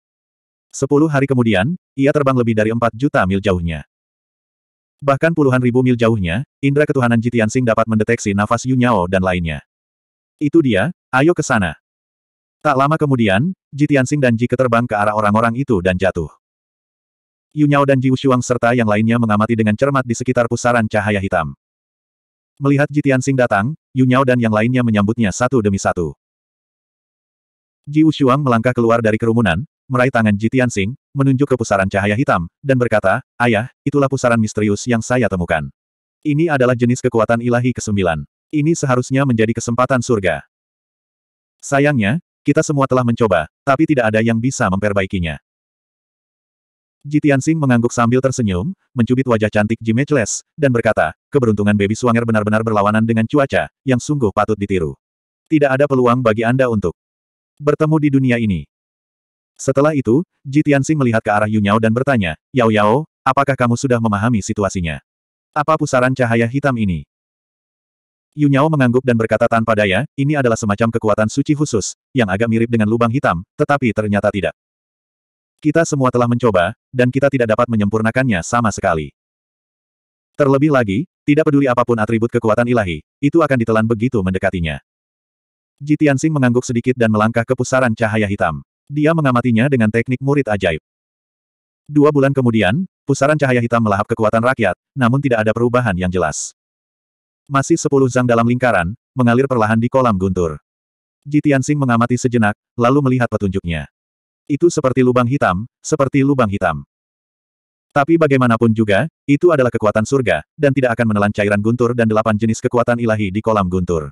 Sepuluh hari kemudian, ia terbang lebih dari empat juta mil jauhnya. Bahkan puluhan ribu mil jauhnya, indera ketuhanan Jitiansing dapat mendeteksi nafas Yu Nyao dan lainnya. Itu dia, ayo ke sana. Tak lama kemudian, Ji Tianxing dan Ji keterbang ke arah orang-orang itu dan jatuh. Yu Nyao dan Ji Wushuang serta yang lainnya mengamati dengan cermat di sekitar pusaran cahaya hitam. Melihat Ji Tianxing datang, Yu Nyao dan yang lainnya menyambutnya satu demi satu. Ji Wushuang melangkah keluar dari kerumunan, meraih tangan Ji Tianxing, menunjuk ke pusaran cahaya hitam, dan berkata, Ayah, itulah pusaran misterius yang saya temukan. Ini adalah jenis kekuatan ilahi ke-9. Ini seharusnya menjadi kesempatan surga. Sayangnya, kita semua telah mencoba, tapi tidak ada yang bisa memperbaikinya. Jitiansing mengangguk sambil tersenyum, mencubit wajah cantik Chles, dan berkata, keberuntungan baby Swanger benar-benar berlawanan dengan cuaca, yang sungguh patut ditiru. Tidak ada peluang bagi Anda untuk bertemu di dunia ini. Setelah itu, Jitiansing melihat ke arah Yunyao dan bertanya, Yao Yao, apakah kamu sudah memahami situasinya? Apa pusaran cahaya hitam ini? Yu Nyao mengangguk dan berkata tanpa daya, ini adalah semacam kekuatan suci khusus, yang agak mirip dengan lubang hitam, tetapi ternyata tidak. Kita semua telah mencoba, dan kita tidak dapat menyempurnakannya sama sekali. Terlebih lagi, tidak peduli apapun atribut kekuatan ilahi, itu akan ditelan begitu mendekatinya. Jitiansing mengangguk sedikit dan melangkah ke pusaran cahaya hitam. Dia mengamatinya dengan teknik murid ajaib. Dua bulan kemudian, pusaran cahaya hitam melahap kekuatan rakyat, namun tidak ada perubahan yang jelas. Masih sepuluh zang dalam lingkaran, mengalir perlahan di kolam guntur. Jitian Sing mengamati sejenak, lalu melihat petunjuknya. Itu seperti lubang hitam, seperti lubang hitam. Tapi bagaimanapun juga, itu adalah kekuatan surga, dan tidak akan menelan cairan guntur dan delapan jenis kekuatan ilahi di kolam guntur.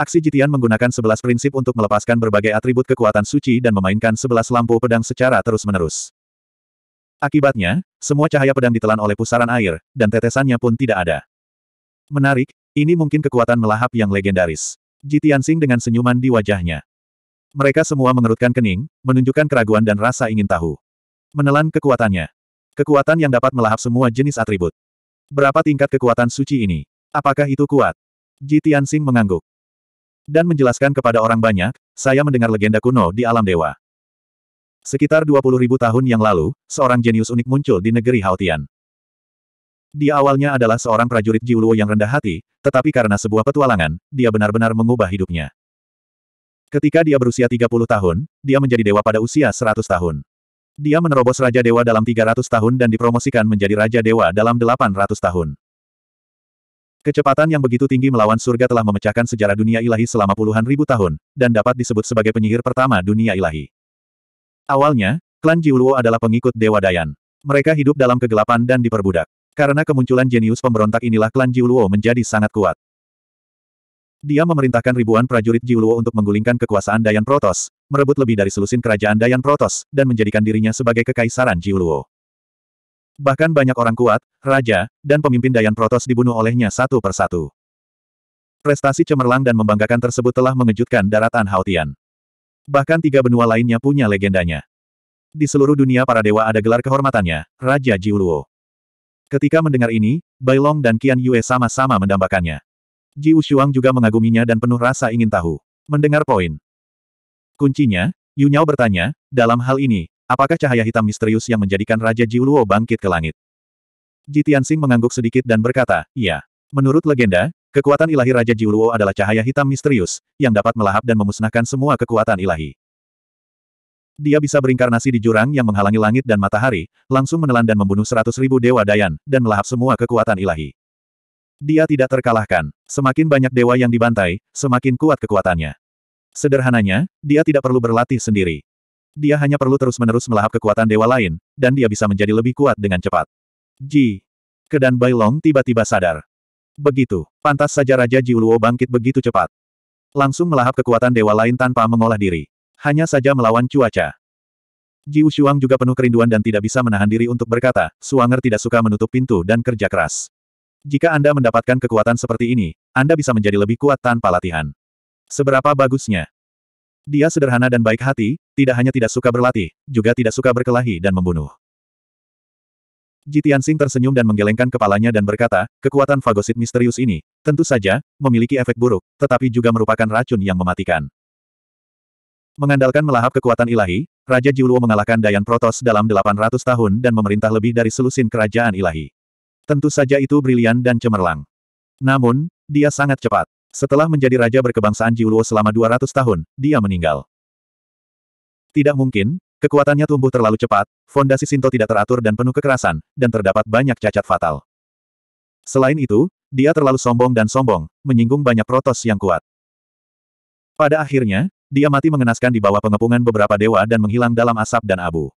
Aksi Jitian menggunakan sebelas prinsip untuk melepaskan berbagai atribut kekuatan suci dan memainkan sebelas lampu pedang secara terus-menerus. Akibatnya, semua cahaya pedang ditelan oleh pusaran air, dan tetesannya pun tidak ada. Menarik, ini mungkin kekuatan melahap yang legendaris. Ji dengan senyuman di wajahnya. Mereka semua mengerutkan kening, menunjukkan keraguan dan rasa ingin tahu. Menelan kekuatannya. Kekuatan yang dapat melahap semua jenis atribut. Berapa tingkat kekuatan suci ini? Apakah itu kuat? Ji mengangguk. Dan menjelaskan kepada orang banyak, saya mendengar legenda kuno di alam dewa. Sekitar 20.000 tahun yang lalu, seorang jenius unik muncul di negeri Haotian. Dia awalnya adalah seorang prajurit Jiuluo yang rendah hati, tetapi karena sebuah petualangan, dia benar-benar mengubah hidupnya. Ketika dia berusia 30 tahun, dia menjadi dewa pada usia 100 tahun. Dia menerobos Raja Dewa dalam 300 tahun dan dipromosikan menjadi Raja Dewa dalam 800 tahun. Kecepatan yang begitu tinggi melawan surga telah memecahkan sejarah dunia ilahi selama puluhan ribu tahun, dan dapat disebut sebagai penyihir pertama dunia ilahi. Awalnya, klan Jiuluo adalah pengikut Dewa Dayan. Mereka hidup dalam kegelapan dan diperbudak. Karena kemunculan jenius pemberontak inilah klan Jiuluo menjadi sangat kuat. Dia memerintahkan ribuan prajurit Jiuluo untuk menggulingkan kekuasaan Dayan Protos, merebut lebih dari selusin kerajaan Dayan Protos, dan menjadikan dirinya sebagai kekaisaran Jiuluo. Bahkan banyak orang kuat, raja, dan pemimpin Dayan Protos dibunuh olehnya satu persatu. Prestasi cemerlang dan membanggakan tersebut telah mengejutkan daratan Haotian. Bahkan tiga benua lainnya punya legendanya. Di seluruh dunia para dewa ada gelar kehormatannya, Raja Jiuluo. Ketika mendengar ini, Bailong dan Qian Yue sama-sama mendambakannya. Ji Ushuang juga mengaguminya dan penuh rasa ingin tahu. Mendengar poin. Kuncinya, Yu Nyao bertanya, dalam hal ini, apakah cahaya hitam misterius yang menjadikan Raja Ji Luo bangkit ke langit? Ji Tianxing mengangguk sedikit dan berkata, iya. Menurut legenda, kekuatan ilahi Raja Ji Luo adalah cahaya hitam misterius, yang dapat melahap dan memusnahkan semua kekuatan ilahi. Dia bisa berinkarnasi di jurang yang menghalangi langit dan matahari, langsung menelan dan membunuh seratus ribu dewa Dayan, dan melahap semua kekuatan ilahi. Dia tidak terkalahkan. Semakin banyak dewa yang dibantai, semakin kuat kekuatannya. Sederhananya, dia tidak perlu berlatih sendiri. Dia hanya perlu terus-menerus melahap kekuatan dewa lain, dan dia bisa menjadi lebih kuat dengan cepat. Ji. Kedan Bailong tiba-tiba sadar. Begitu, pantas saja Raja Jiuluo bangkit begitu cepat. Langsung melahap kekuatan dewa lain tanpa mengolah diri. Hanya saja melawan cuaca. Ji Ushuang juga penuh kerinduan dan tidak bisa menahan diri untuk berkata, Suanger tidak suka menutup pintu dan kerja keras. Jika Anda mendapatkan kekuatan seperti ini, Anda bisa menjadi lebih kuat tanpa latihan. Seberapa bagusnya? Dia sederhana dan baik hati, tidak hanya tidak suka berlatih, juga tidak suka berkelahi dan membunuh. Ji Tianxing tersenyum dan menggelengkan kepalanya dan berkata, kekuatan fagosit misterius ini, tentu saja, memiliki efek buruk, tetapi juga merupakan racun yang mematikan. Mengandalkan melahap kekuatan ilahi, Raja Jiuluo mengalahkan Dayan Protos dalam 800 tahun dan memerintah lebih dari selusin kerajaan ilahi. Tentu saja itu brilian dan cemerlang. Namun, dia sangat cepat. Setelah menjadi raja berkebangsaan Jiuluo selama 200 tahun, dia meninggal. Tidak mungkin, kekuatannya tumbuh terlalu cepat, fondasi Sinto tidak teratur dan penuh kekerasan, dan terdapat banyak cacat fatal. Selain itu, dia terlalu sombong dan sombong, menyinggung banyak protos yang kuat. Pada akhirnya, dia mati mengenaskan di bawah pengepungan beberapa dewa dan menghilang dalam asap dan abu.